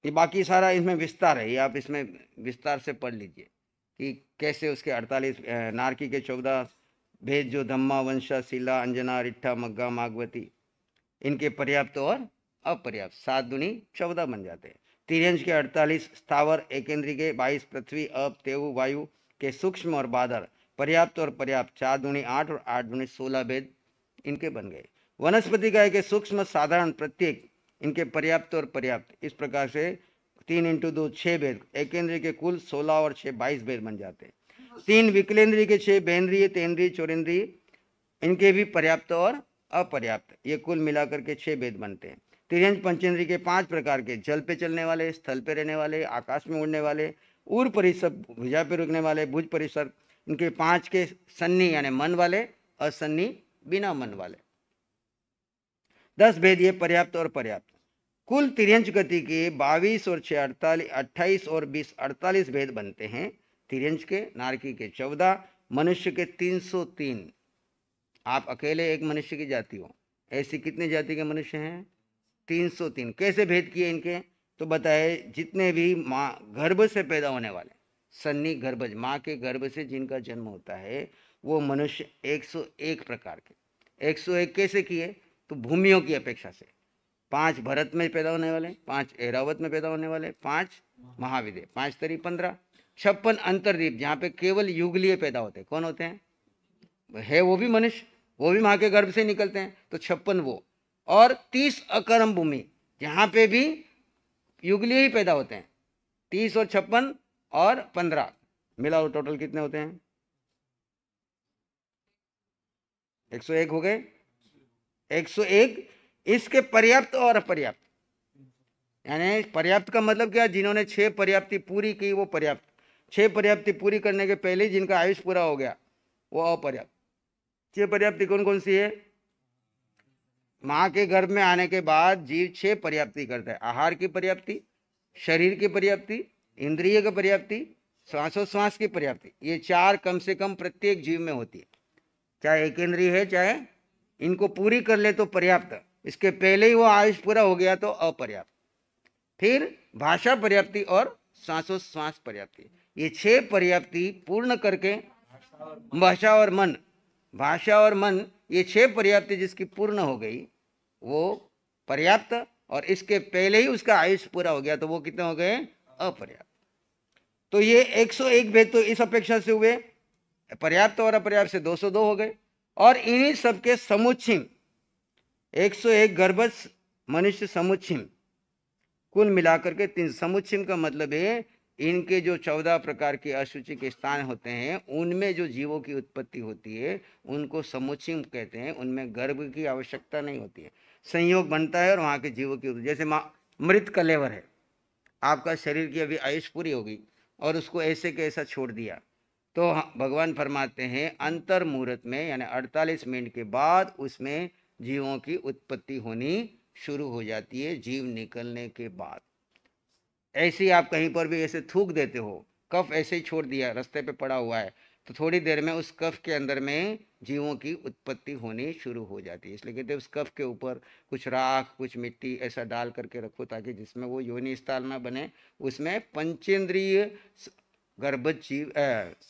[SPEAKER 1] ये बाकी सारा इसमें विस्तार है ये आप इसमें विस्तार से पढ़ लीजिए कि कैसे उसके 48 नारकी के चौदह भेद जो धम्मा वंशा शिला अंजना रिट्ठा मग्गा मागवती इनके पर्याप्त और अपर्याप्त सात दुनी चौदह बन जाते हैं तिरंज के अड़तालीस स्थावर एकेंद्री के बाईस पृथ्वी अप तेव वायु के सूक्ष्म और बादर पर्याप्त और पर्याप्त चार दूनी आठ और आठ दूनी सोलह भेद इनके बन गए वनस्पति गाय के सूक्ष्म साधारण प्रत्येक इनके पर्याप्त और पर्याप्त इस प्रकार से तीन इंटू दो छः भेद एकेंद्रीय के कुल सोलह और छः बाईस भेद बन जाते हैं तीन विकलेंद्रीय के छः बेंद्रीय तेंद्रीय चौरेंद्रीय इनके भी पर्याप्त और अपर्याप्त ये कुल मिलाकर के छः भेद बनते हैं तिरंज पंचेंद्रीय के पांच प्रकार के जल पे चलने वाले स्थल पे रहने वाले आकाश में उड़ने वाले उर परिसर भुजा पे रुकने वाले भुज परिसर इनके पांच के सन्नी यानी मन वाले असन्नी बिना मन वाले दस भेद ये पर्याप्त और पर्याप्त कुल तिरंज गति के बाईस और छः अड़तालीस अट्ठाईस और बीस अड़तालीस भेद बनते हैं तिरंज के नारकी के चौदह मनुष्य के तीन सौ तीन आप अकेले एक मनुष्य की जाति हो ऐसी कितने जाति के मनुष्य हैं तीन सौ तीन कैसे भेद किए इनके तो बताए जितने भी माँ गर्भ से पैदा होने वाले सन्नी गर्भज माँ के गर्भ से जिनका जन्म होता है वो मनुष्य 101 प्रकार के 101 कैसे किए तो भूमियों की अपेक्षा से पांच भरत में पैदा होने वाले पांच एरावत में पैदा होने वाले पांच महाविदे पांच तरी पंद्रह छप्पन अंतरद्वीप जहाँ पे केवल युगलीय पैदा होते कौन होते हैं है वो भी मनुष्य वो भी माँ के गर्भ से निकलते हैं तो छप्पन वो और तीस अकर्म भूमि जहाँ पे भी युगलीय ही पैदा होते हैं तीस और छप्पन और पंद्रह मिला और टोटल कितने होते हैं एक सौ एक हो गए एक सौ एक इसके पर्याप्त और अपर्याप्त यानी पर्याप्त का मतलब क्या जिन्होंने छह पर्याप्ति पूरी की वो पर्याप्त छह पर्याप्ति पूरी करने के पहले जिनका आयुष पूरा हो गया वो अपर्याप्त छह पर्याप्ति कौन कौन सी है माँ के गर्भ में आने के बाद जीव छह पर्याप्ति करता है आहार की पर्याप्ति शरीर की पर्याप्ति इंद्रिय की पर्याप्ति श्वासोश्वास की पर्याप्ति ये चार कम से कम प्रत्येक जीव में होती है चाहे एक इंद्रिय है चाहे इनको पूरी कर ले तो पर्याप्त इसके पहले ही वो आयुष पूरा हो गया तो अपर्याप्त फिर भाषा पर्याप्ति और श्वासोश्वास पर्याप्ति ये छह पर्याप्ति पूर्ण करके भाषा और मन भाषा और मन ये छह पर्याप्त जिसकी पूर्ण हो गई वो पर्याप्त और इसके पहले ही उसका आयुष पूरा हो गया तो वो कितने हो गए अपर्याप्त तो ये 101 भेद तो इस अपेक्षा से हुए पर्याप्त और अपर्याप्त से 202 हो गए और इन्हीं सबके समुच्छिम 101 गर्भस्थ मनुष्य समुच्छिम कुल मिलाकर के तीन समुच्छिम का मतलब है इनके जो चौदह प्रकार के अशुचि के स्थान होते हैं उनमें जो जीवों की उत्पत्ति होती है उनको समुचिम कहते हैं उनमें गर्भ की आवश्यकता नहीं होती है संयोग बनता है और वहाँ के जीवों की जैसे मृत कलेवर है आपका शरीर की अभी आयुष पूरी होगी और उसको ऐसे के ऐसा छोड़ दिया तो हाँ, भगवान फरमाते हैं अंतर मुहूर्त में यानी अड़तालीस मिनट के बाद उसमें जीवों की उत्पत्ति होनी शुरू हो जाती है जीव निकलने के बाद ऐसे ही आप कहीं पर भी ऐसे थूक देते हो कफ ऐसे ही छोड़ दिया रास्ते पे पड़ा हुआ है तो थोड़ी देर में उस कफ के अंदर में जीवों की उत्पत्ति होनी शुरू हो जाती है इसलिए कहते हैं उस कफ के ऊपर कुछ राख कुछ मिट्टी ऐसा डाल करके रखो ताकि जिसमें वो योनि स्थान ना बने उसमें पंचेंद्रीय गर्भ जीव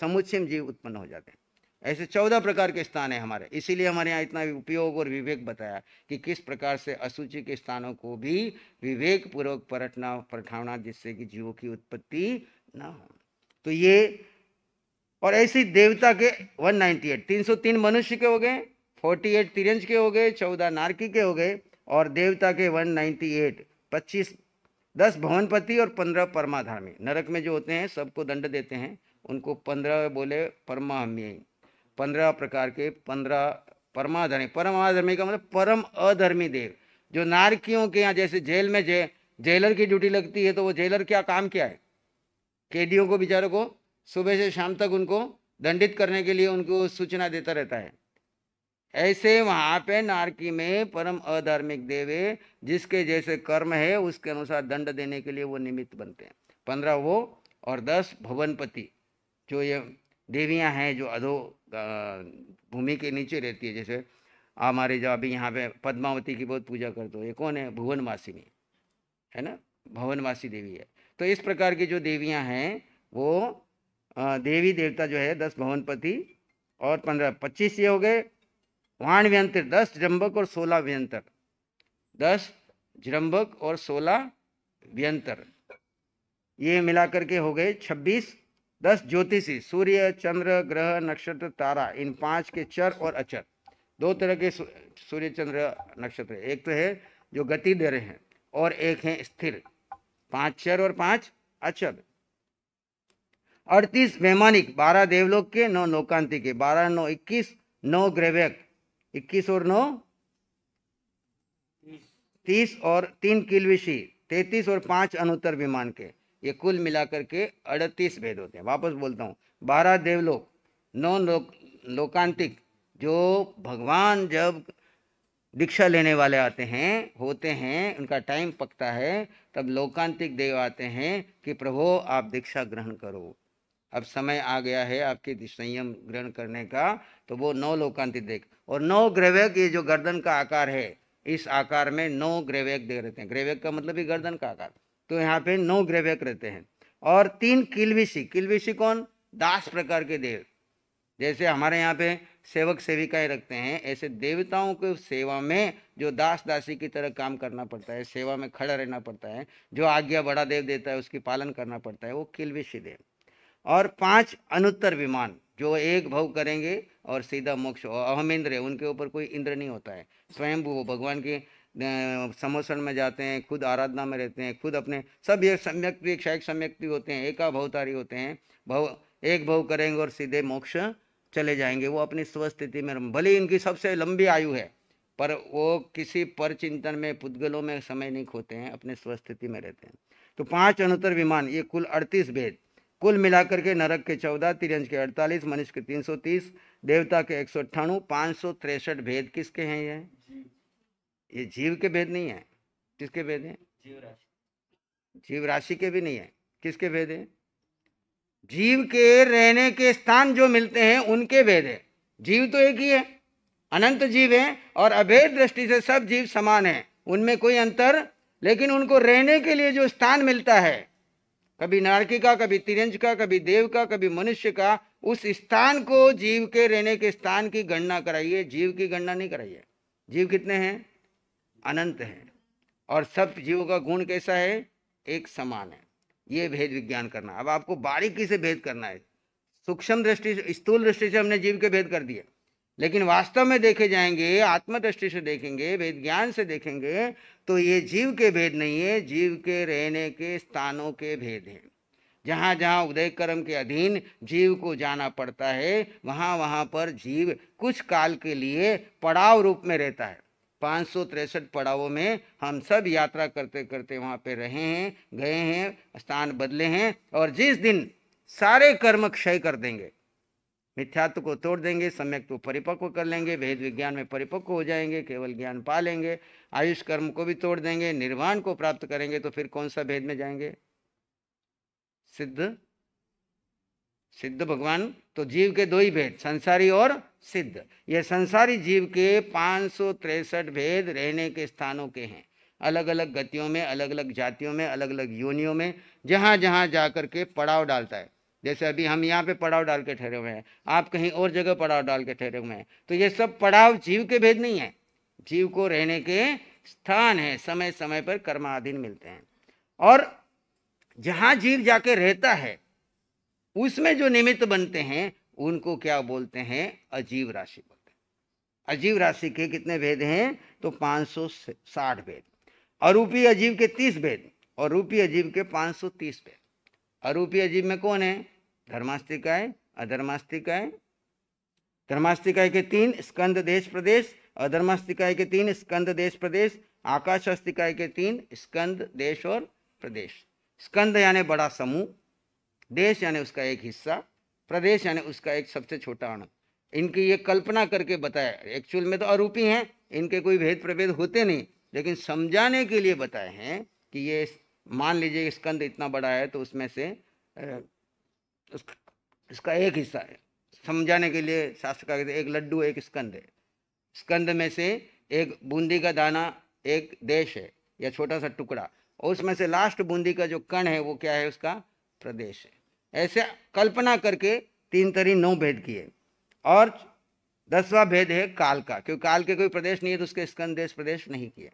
[SPEAKER 1] समुच्छिम जीव उत्पन्न हो जाते हैं ऐसे चौदह प्रकार के स्थान है हमारे इसीलिए हमारे यहाँ इतना उपयोग और विवेक बताया कि किस प्रकार से असूचि के स्थानों को भी विवेक पूर्वक परटना परठाना जिससे कि जीवों की उत्पत्ति ना हो तो ये और ऐसी देवता के 198 303 मनुष्य के हो गए 48 तिरंज के हो गए 14 नारकी के हो गए और देवता के 198 25 दस भवनपति और पंद्रह परमाधामी नरक में जो होते हैं सबको दंड देते हैं उनको पंद्रह बोले हमी पंद्रह प्रकार के पंद्रह परमाधर्मी परमाधर्मी का मतलब परम अधर्मी देव जो नारकियों के यहाँ जैसे जेल में जे जेलर की ड्यूटी लगती है तो वो जेलर क्या काम क्या है कैदियों को बेचारों को सुबह से शाम तक उनको दंडित करने के लिए उनको सूचना देता रहता है ऐसे वहाँ पे नारकी में परम अधार्मिक देवे जिसके जैसे कर्म है उसके अनुसार दंड देने के लिए वो निमित्त बनते हैं पंद्रह वो और दस भवनपति जो ये देवियाँ हैं जो अधो भूमि के नीचे रहती है जैसे हमारे जो अभी यहाँ पे पद्मावती की बहुत पूजा करते हो ये कौन है भुवनवासिनी है ना भुवनवासी देवी है तो इस प्रकार की जो देवियाँ हैं वो देवी देवता जो है दस भवनपति और पंद्रह पच्चीस ये हो गए वाण व्यंतर दस जम्बक और सोलह व्यंतर दस जम्बक और सोलह व्यंतर ये मिलाकर के हो गए छब्बीस दस ज्योतिषी सूर्य चंद्र ग्रह नक्षत्र तारा इन पांच के चर और अचर दो तरह के सूर्य चंद्र नक्षत्र एक तो है जो गति दे रहे हैं और एक है स्थिर पांच चर और पांच अचर अड़तीस वैमानिक बारह देवलोक के नौ नौकांति के बारह नौ इक्कीस नौ ग्रेवेक इक्कीस और नौ तीस और तीन किलविशी तैतीस और पांच अनुतर विमान के ये कुल मिलाकर के अड़तीस भेद होते हैं वापस बोलता हूँ बारह देवलोक नौ लोक लोकांतिक जो भगवान जब दीक्षा लेने वाले आते हैं होते हैं उनका टाइम पकता है तब लोकांतिक देव आते हैं कि प्रभो आप दीक्षा ग्रहण करो अब समय आ गया है आपके संयम ग्रहण करने का तो वो नौ लोकांतिक देख और नौ ग्रेवेक ये जो गर्दन का आकार है इस आकार में नौ ग्रेवेक दे रहते हैं ग्रेवेक का मतलब ही गर्दन का आकार तो यहाँ पे नौ ग्रेवैक रहते हैं और तीन किलविशी किलविशी कौन दास प्रकार के देव जैसे हमारे यहाँ पे सेवक सेविकाएं रखते हैं ऐसे देवताओं को सेवा में जो दास दासी की तरह काम करना पड़ता है सेवा में खड़ा रहना पड़ता है जो आज्ञा बड़ा देव देता है उसकी पालन करना पड़ता है वो किलविशी देव और पांच अनुत्तर विमान जो एक भव करेंगे और सीधा मोक्ष अहम इंद्र है उनके ऊपर कोई इंद्र नहीं होता है स्वयं वो भगवान के समोसन में जाते हैं खुद आराधना में रहते हैं खुद अपने सब ये सम्यक्ति क्षयक सम्यक्ति होते हैं एका भवतारी होते हैं भव एक भव करेंगे और सीधे मोक्ष चले जाएंगे वो अपनी स्वस्थिति में भले इनकी सबसे लंबी आयु है पर वो किसी पर चिंतन में पुद्गलों में समय नहीं खोते हैं अपने स्वस्थिति में रहते हैं तो पांच अनुतर विमान ये कुल अड़तीस भेद कुल मिलाकर के नरक के चौदह तिरंज के अड़तालीस मनुष्य के तीन सौ तीस देवता के एक सौ अट्ठाणु पाँच सौ तिरसठ भेद किसके हैं ये ये जीव के भेद नहीं है किसके भेद है जीव राशि जीव राशि के भी नहीं है किसके भेद है जीव के रहने के स्थान जो मिलते हैं उनके भेद है जीव तो एक ही है अनंत जीव है और अभेद दृष्टि से सब जीव समान है उनमें कोई अंतर लेकिन उनको रहने के लिए जो स्थान मिलता है कभी नारकी का कभी तिरंज का कभी देव का कभी मनुष्य का उस स्थान को जीव के रहने के स्थान की गणना कराइए जीव की गणना नहीं कराइए जीव कितने हैं अनंत है और सब जीवों का गुण कैसा है एक समान है ये भेद विज्ञान करना अब आपको बारीकी से भेद करना है सूक्ष्म दृष्टि से स्थूल दृष्टि से हमने जीव के भेद कर दिए लेकिन वास्तव में देखे जाएंगे आत्म दृष्टि से देखेंगे वेद ज्ञान से देखेंगे तो ये जीव के भेद नहीं है जीव के रहने के स्थानों के भेद हैं जहाँ जहाँ उदय कर्म के अधीन जीव को जाना पड़ता है वहाँ वहाँ पर जीव कुछ काल के लिए पड़ाव रूप में रहता है पाँच पड़ावों में हम सब यात्रा करते करते वहाँ पे रहे हैं गए हैं स्थान बदले हैं और जिस दिन सारे कर्म क्षय कर देंगे मिथ्यात्व को तोड़ देंगे सम्यक तो परिपक्व कर लेंगे भेद विज्ञान में परिपक्व हो जाएंगे केवल ज्ञान पा लेंगे आयुष कर्म को भी तोड़ देंगे निर्वाण को प्राप्त करेंगे तो फिर कौन सा भेद में जाएंगे सिद्ध सिद्ध भगवान तो जीव के दो ही भेद संसारी और सिद्ध ये संसारी जीव के पाँच भेद रहने के स्थानों के हैं अलग अलग गतियों में अलग अलग जातियों में अलग अलग योनियों में जहाँ जहाँ जा कर के पड़ाव डालता है जैसे अभी हम यहाँ पे पड़ाव डाल के ठहरे हुए हैं आप कहीं और जगह पड़ाव डाल के ठहरे हुए हैं तो ये सब पड़ाव जीव के भेद नहीं है जीव को रहने के स्थान है समय समय पर कर्माधीन मिलते हैं और जहाँ जीव जाके रहता है उसमें जो निमित्त बनते हैं उनको क्या बोलते हैं अजीव राशि बोलते हैं अजीव राशि के कितने भेद हैं तो 560 भेद अरूपी अजीव के 30 भेद और रूपी अजीव के 530 भेद अरूपी अजीव में कौन है धर्मास्तिकाय अधर्मास्तिकाय धर्मास्तिकाय के तीन स्कंद देश प्रदेश अधर्मास्तिकाय के तीन स्कंद देश प्रदेश आकाश अस्तिकाय के तीन स्कंद देश और प्रदेश स्कंद यानी बड़ा समूह देश यानी उसका एक हिस्सा प्रदेश यानी उसका एक सबसे छोटा अणु इनकी ये कल्पना करके बताया एक्चुअल में तो अरूपी हैं इनके कोई भेद प्रभेद होते नहीं लेकिन समझाने के लिए बताए हैं कि ये मान लीजिए स्कंद इतना बड़ा है तो उसमें से इसका एक हिस्सा है समझाने के लिए शास्त्र का एक लड्डू एक स्कंद है स्कंद में से एक बूंदी का दाना एक देश है या छोटा सा टुकड़ा और उसमें से लास्ट बूंदी का जो कण है वो क्या है उसका प्रदेश है ऐसे कल्पना करके तीन तरी नौ भेद किए और दसवा भेद है काल का क्योंकि काल के कोई प्रदेश नहीं है तो उसके स्कंद देश प्रदेश नहीं किए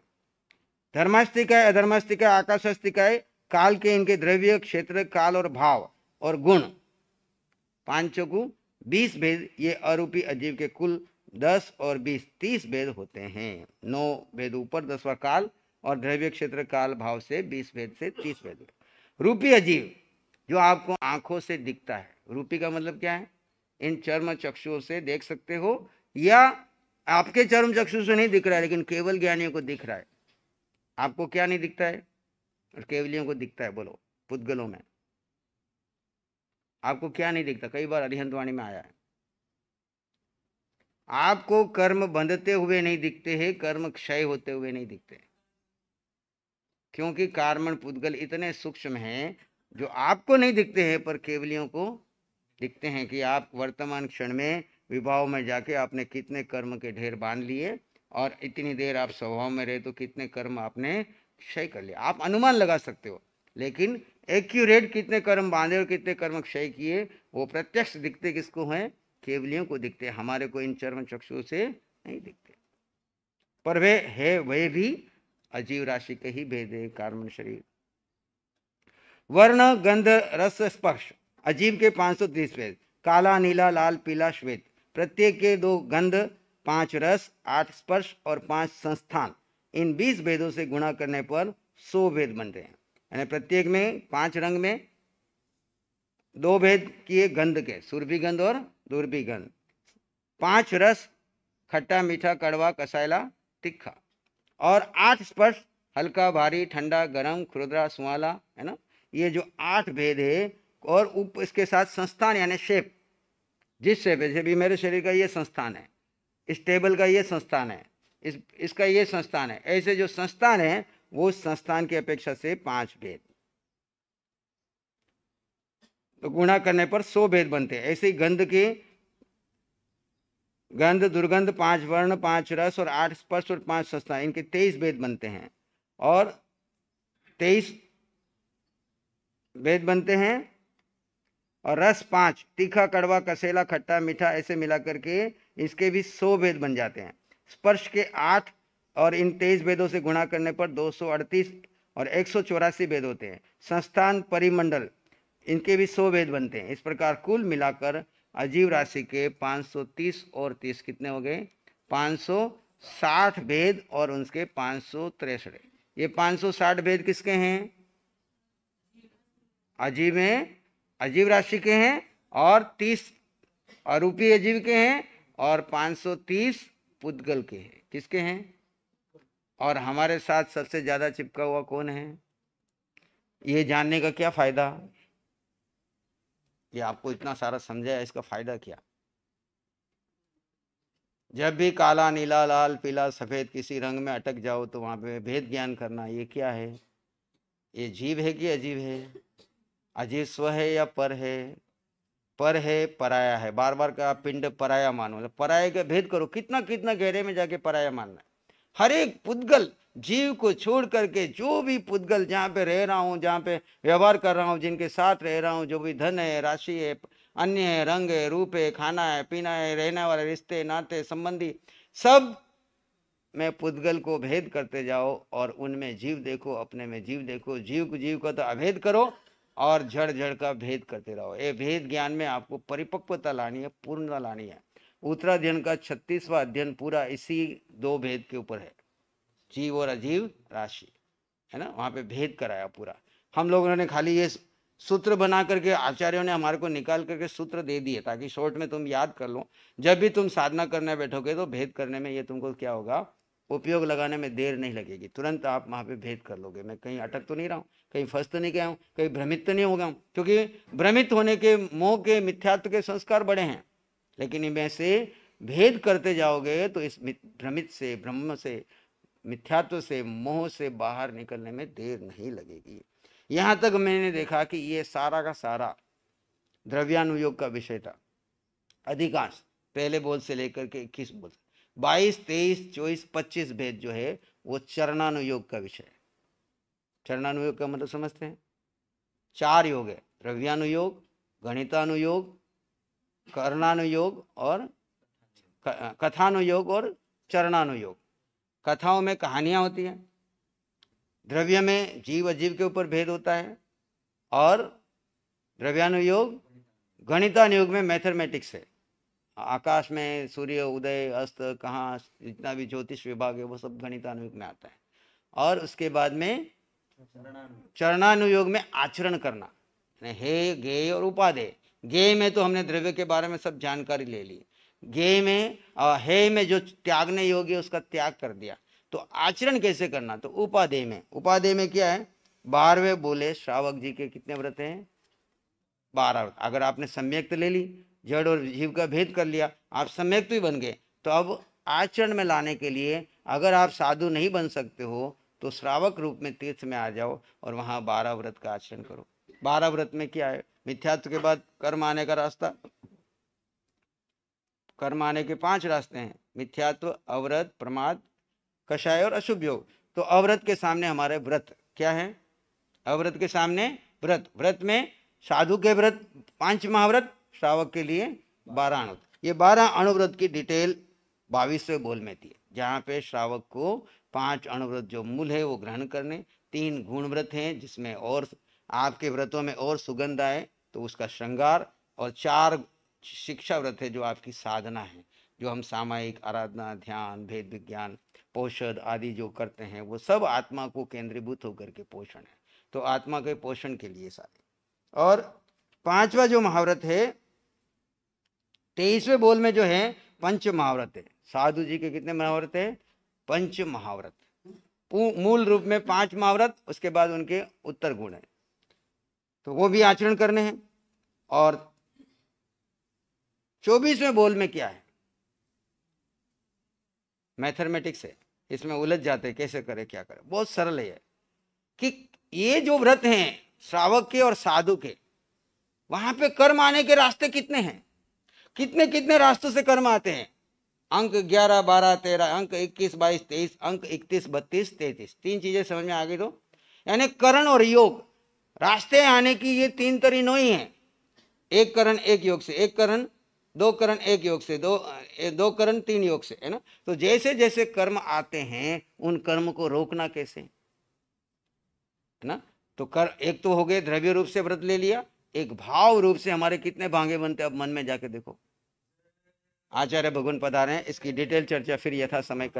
[SPEAKER 1] धर्मास्तिकाय अधर्मास्तिकाय आकाशस्तिकाय काल के इनके द्रव्य क्षेत्र काल और भाव और गुण पांचों को बीस भेद ये अरूपी अजीव के कुल दस और बीस तीस भेद होते हैं नौ भेद ऊपर दसवा काल और द्रव्य क्षेत्र काल भाव से बीस भेद से तीस भेद रूपी अजीव जो आपको आंखों से दिखता है रूपी का मतलब क्या है इन चर्म चक्षुओं से देख सकते हो या आपके चर्म चक्षु से नहीं दिख रहा है लेकिन केवल ज्ञानियों को दिख रहा है आपको क्या नहीं दिखता है और केवलियों को दिखता है बोलो पुद्गलों में आपको क्या नहीं दिखता कई बार अरिहंतवाणी में आया है आपको कर्म बंधते हुए नहीं दिखते हैं कर्म क्षय होते हुए नहीं दिखते क्योंकि कार्मण पुद्गल इतने सूक्ष्म हैं जो आपको नहीं दिखते हैं पर केवलियों को दिखते हैं कि आप वर्तमान क्षण में विभाव में जाके आपने कितने कर्म के ढेर बांध लिए और इतनी देर आप स्वभाव में रहे तो कितने कर्म आपने क्षय कर लिया आप अनुमान लगा सकते हो लेकिन एक्यूरेट कितने कर्म बांधे और कितने कर्म क्षय किए वो प्रत्यक्ष दिखते किसको हैं केवलियों को दिखते हमारे को इन चर्म चक्षुओं से नहीं दिखते पर वे है वे भी अजीव राशि के ही भेद कार्मण शरीर वर्ण गंध रस स्पर्श अजीब के पाँच सौ तीस भेद काला नीला लाल पीला श्वेत प्रत्येक के दो गंध पांच रस आठ स्पर्श और पांच संस्थान इन बीस भेदों से गुणा करने पर सौ भेद बनते हैं यानी प्रत्येक में पांच रंग में दो भेद किए गंध के सुरभि गंध और दुर्भि गंध पांच रस खट्टा मीठा कड़वा कसायला तिखा और आठ स्पर्श हल्का भारी ठंडा गरम खुरदरा सुला है ना ये जो आठ भेद है और उप इसके साथ संस्थान यानी शेप जिस शेप है जैसे मेरे शरीर का ये संस्थान है इस टेबल का ये संस्थान है इस इसका ये संस्थान है ऐसे जो संस्थान है वो संस्थान की अपेक्षा से पांच भेद तो गुणा करने पर सौ भेद बनते हैं ऐसे ही गंध के गंध दुर्गंध पांच वर्ण पांच रस और आठ स्पर्श और पांच संस्थान इनके तेईस भेद बनते हैं और तेईस भेद बनते हैं और रस पांच तीखा कड़वा कसेला खट्टा मीठा ऐसे मिला करके इसके भी सौ भेद बन जाते हैं स्पर्श के आठ और इन तेईस भेदों से गुणा करने पर अड़तीस और एक भेद होते हैं संस्थान परिमंडल इनके भी सौ भेद बनते हैं इस प्रकार कुल मिलाकर अजीव राशि के 530 और 30 कितने हो गए 560 भेद और उनके पाँच ये 560 भेद किसके हैं अजीब हैं अजीब राशि के हैं और तीस अरूपी अजीब के हैं और 530 पुद्गल के हैं किसके हैं और हमारे साथ सबसे ज़्यादा चिपका हुआ कौन है ये जानने का क्या फ़ायदा ये आपको इतना सारा समझाया इसका फ़ायदा क्या जब भी काला नीला लाल पीला सफ़ेद किसी रंग में अटक जाओ तो वहाँ पे भेद ज्ञान करना ये क्या है ये जीव है कि अजीब है अजय स्व है या पर है पर है पराया है बार बार का पिंड पराया मानो मतलब पराया का भेद करो कितना कितना गहरे में जाके पराया मानना है हर एक पुद्गल जीव को छोड़ करके जो भी पुद्गल जहाँ पे रह रहा हूँ जहाँ पे व्यवहार कर रहा हूँ जिनके साथ रह रहा हूँ जो भी धन है राशि है अन्य है रंग है रूप है खाना है पीना है रहने वाले रिश्ते नाते संबंधी सब में पुद्गल को भेद करते जाओ और उनमें जीव देखो अपने में जीव देखो जीव को जीव को तो अभेद करो और जड़ जड़ का भेद करते रहो ये भेद ज्ञान में आपको परिपक्वता लानी है पूर्णता लानी है उत्तराध्ययन का छत्तीसवा अध्ययन पूरा इसी दो भेद के ऊपर है जीव और अजीव राशि है ना वहाँ पे भेद कराया पूरा हम लोगों ने खाली ये सूत्र बना करके आचार्यों ने हमारे को निकाल करके सूत्र दे दिए ताकि शॉर्ट में तुम याद कर लो जब भी तुम साधना करने बैठोगे तो भेद करने में ये तुमको क्या होगा उपयोग लगाने में देर नहीं लगेगी तुरंत आप वहाँ पे भेद कर लोगे मैं कहीं अटक तो नहीं रहा हूँ कहीं फंस तो नहीं गया हूँ कहीं भ्रमित तो नहीं हो गया हूँ क्योंकि भ्रमित होने के मोह के मिथ्यात्व के संस्कार बड़े हैं लेकिन इनमें से भेद करते जाओगे तो इस भ्रमित से ब्रह्म से मिथ्यात्व से मोह से बाहर निकलने में देर नहीं लगेगी यहाँ तक मैंने देखा कि ये सारा का सारा द्रव्यानुयोग का विषय था अधिकांश पहले बोल से लेकर के इक्कीस बोल बाईस तेईस चौबीस पच्चीस भेद जो है वो चरणानुयोग का विषय है चरणानुयोग का मतलब समझते हैं चार योग है प्रज्ञानुयोग गणितानुयोग कर्णानुयोग और कथानुयोग और चरणानुयोग कथाओं में कहानियाँ होती हैं द्रव्य में जीव अजीव के ऊपर भेद होता है और द्रव्यानुयोग गणितानुयोग में मैथमेटिक्स है आकाश में सूर्य उदय अस्त कहाँ जितना भी ज्योतिष विभाग है वो सब गणितानुयोग में आता है और उसके बाद में चरणानुयोग में आचरण करना हे गेय और उपाधेय गेय में तो हमने द्रव्य के बारे में सब जानकारी ले ली गेय में और हे में जो त्यागने योग्य उसका त्याग कर दिया तो आचरण कैसे करना तो उपाधेय में उपाधेय में क्या है बारहवें बोले श्रावक जी के कितने व्रत हैं बारह अगर आपने सम्यक्त ले ली जड़ और जीव का भेद कर लिया आप सम्यक्त भी बन गए तो अब आचरण में लाने के लिए अगर आप साधु नहीं बन सकते हो तो श्रावक रूप में तीर्थ में आ जाओ और वहाँ बारह व्रत का आचरण करो बारह व्रत में क्या है मिथ्यात्व के बाद कर्म आने का रास्ता कर्म आने के पांच रास्ते हैं मिथ्यात्व अव्रत प्रमाद कषाय और अशुभ योग तो अव्रत के सामने हमारे व्रत क्या है अव्रत के सामने व्रत व्रत में साधु के व्रत पांच महाव्रत श्रावक के लिए बारह अणु ये बारह अणुव्रत की डिटेल बाईसवें बोल में दिए जहाँ पे श्रावक को पांच अणुव्रत जो मूल है वो ग्रहण करने तीन गुण व्रत हैं जिसमें और आपके व्रतों में और सुगंध आए तो उसका श्रृंगार और चार शिक्षा व्रत है जो आपकी साधना है जो हम सामायिक आराधना ध्यान भेद विज्ञान पोषण आदि जो करते हैं वो सब आत्मा को केंद्रीभूत होकर के पोषण है तो आत्मा के पोषण के लिए सारे और पांचवा जो महाव्रत है तेईसवें बोल में जो है पंच महाव्रत है साधु जी के कितने महाव्रत है पंच महाव्रत मूल रूप में पांच महाव्रत उसके बाद उनके उत्तर गुण है तो वो भी आचरण करने हैं और चौबीसवें बोल में क्या है मैथमेटिक्स है इसमें उलझ जाते कैसे करे क्या करे बहुत सरल है कि ये जो व्रत हैं श्रावक के और साधु के वहां पे कर्म आने के रास्ते कितने हैं कितने कितने रास्तों से कर्म आते हैं अंक ग्यारह बारह तेरह अंक इक्कीस बाईस तेईस अंक इकतीस बत्तीस तैतीस तीन चीजें समझ में आ गई तो यानी करण और योग रास्ते आने की ये तीन नो ही है एक करण एक योग से एक करण दो करण एक योग से दो दो करण तीन योग से है ना तो जैसे जैसे कर्म आते हैं उन कर्म को रोकना कैसे है ना तो कर एक तो हो गए द्रव्य रूप से व्रत ले लिया एक भाव रूप से हमारे कितने भांगे बनते अब मन में जाके देखो आचार्य भगवान पधारे इसकी डिटेल चर्चा फिर यथा समय कर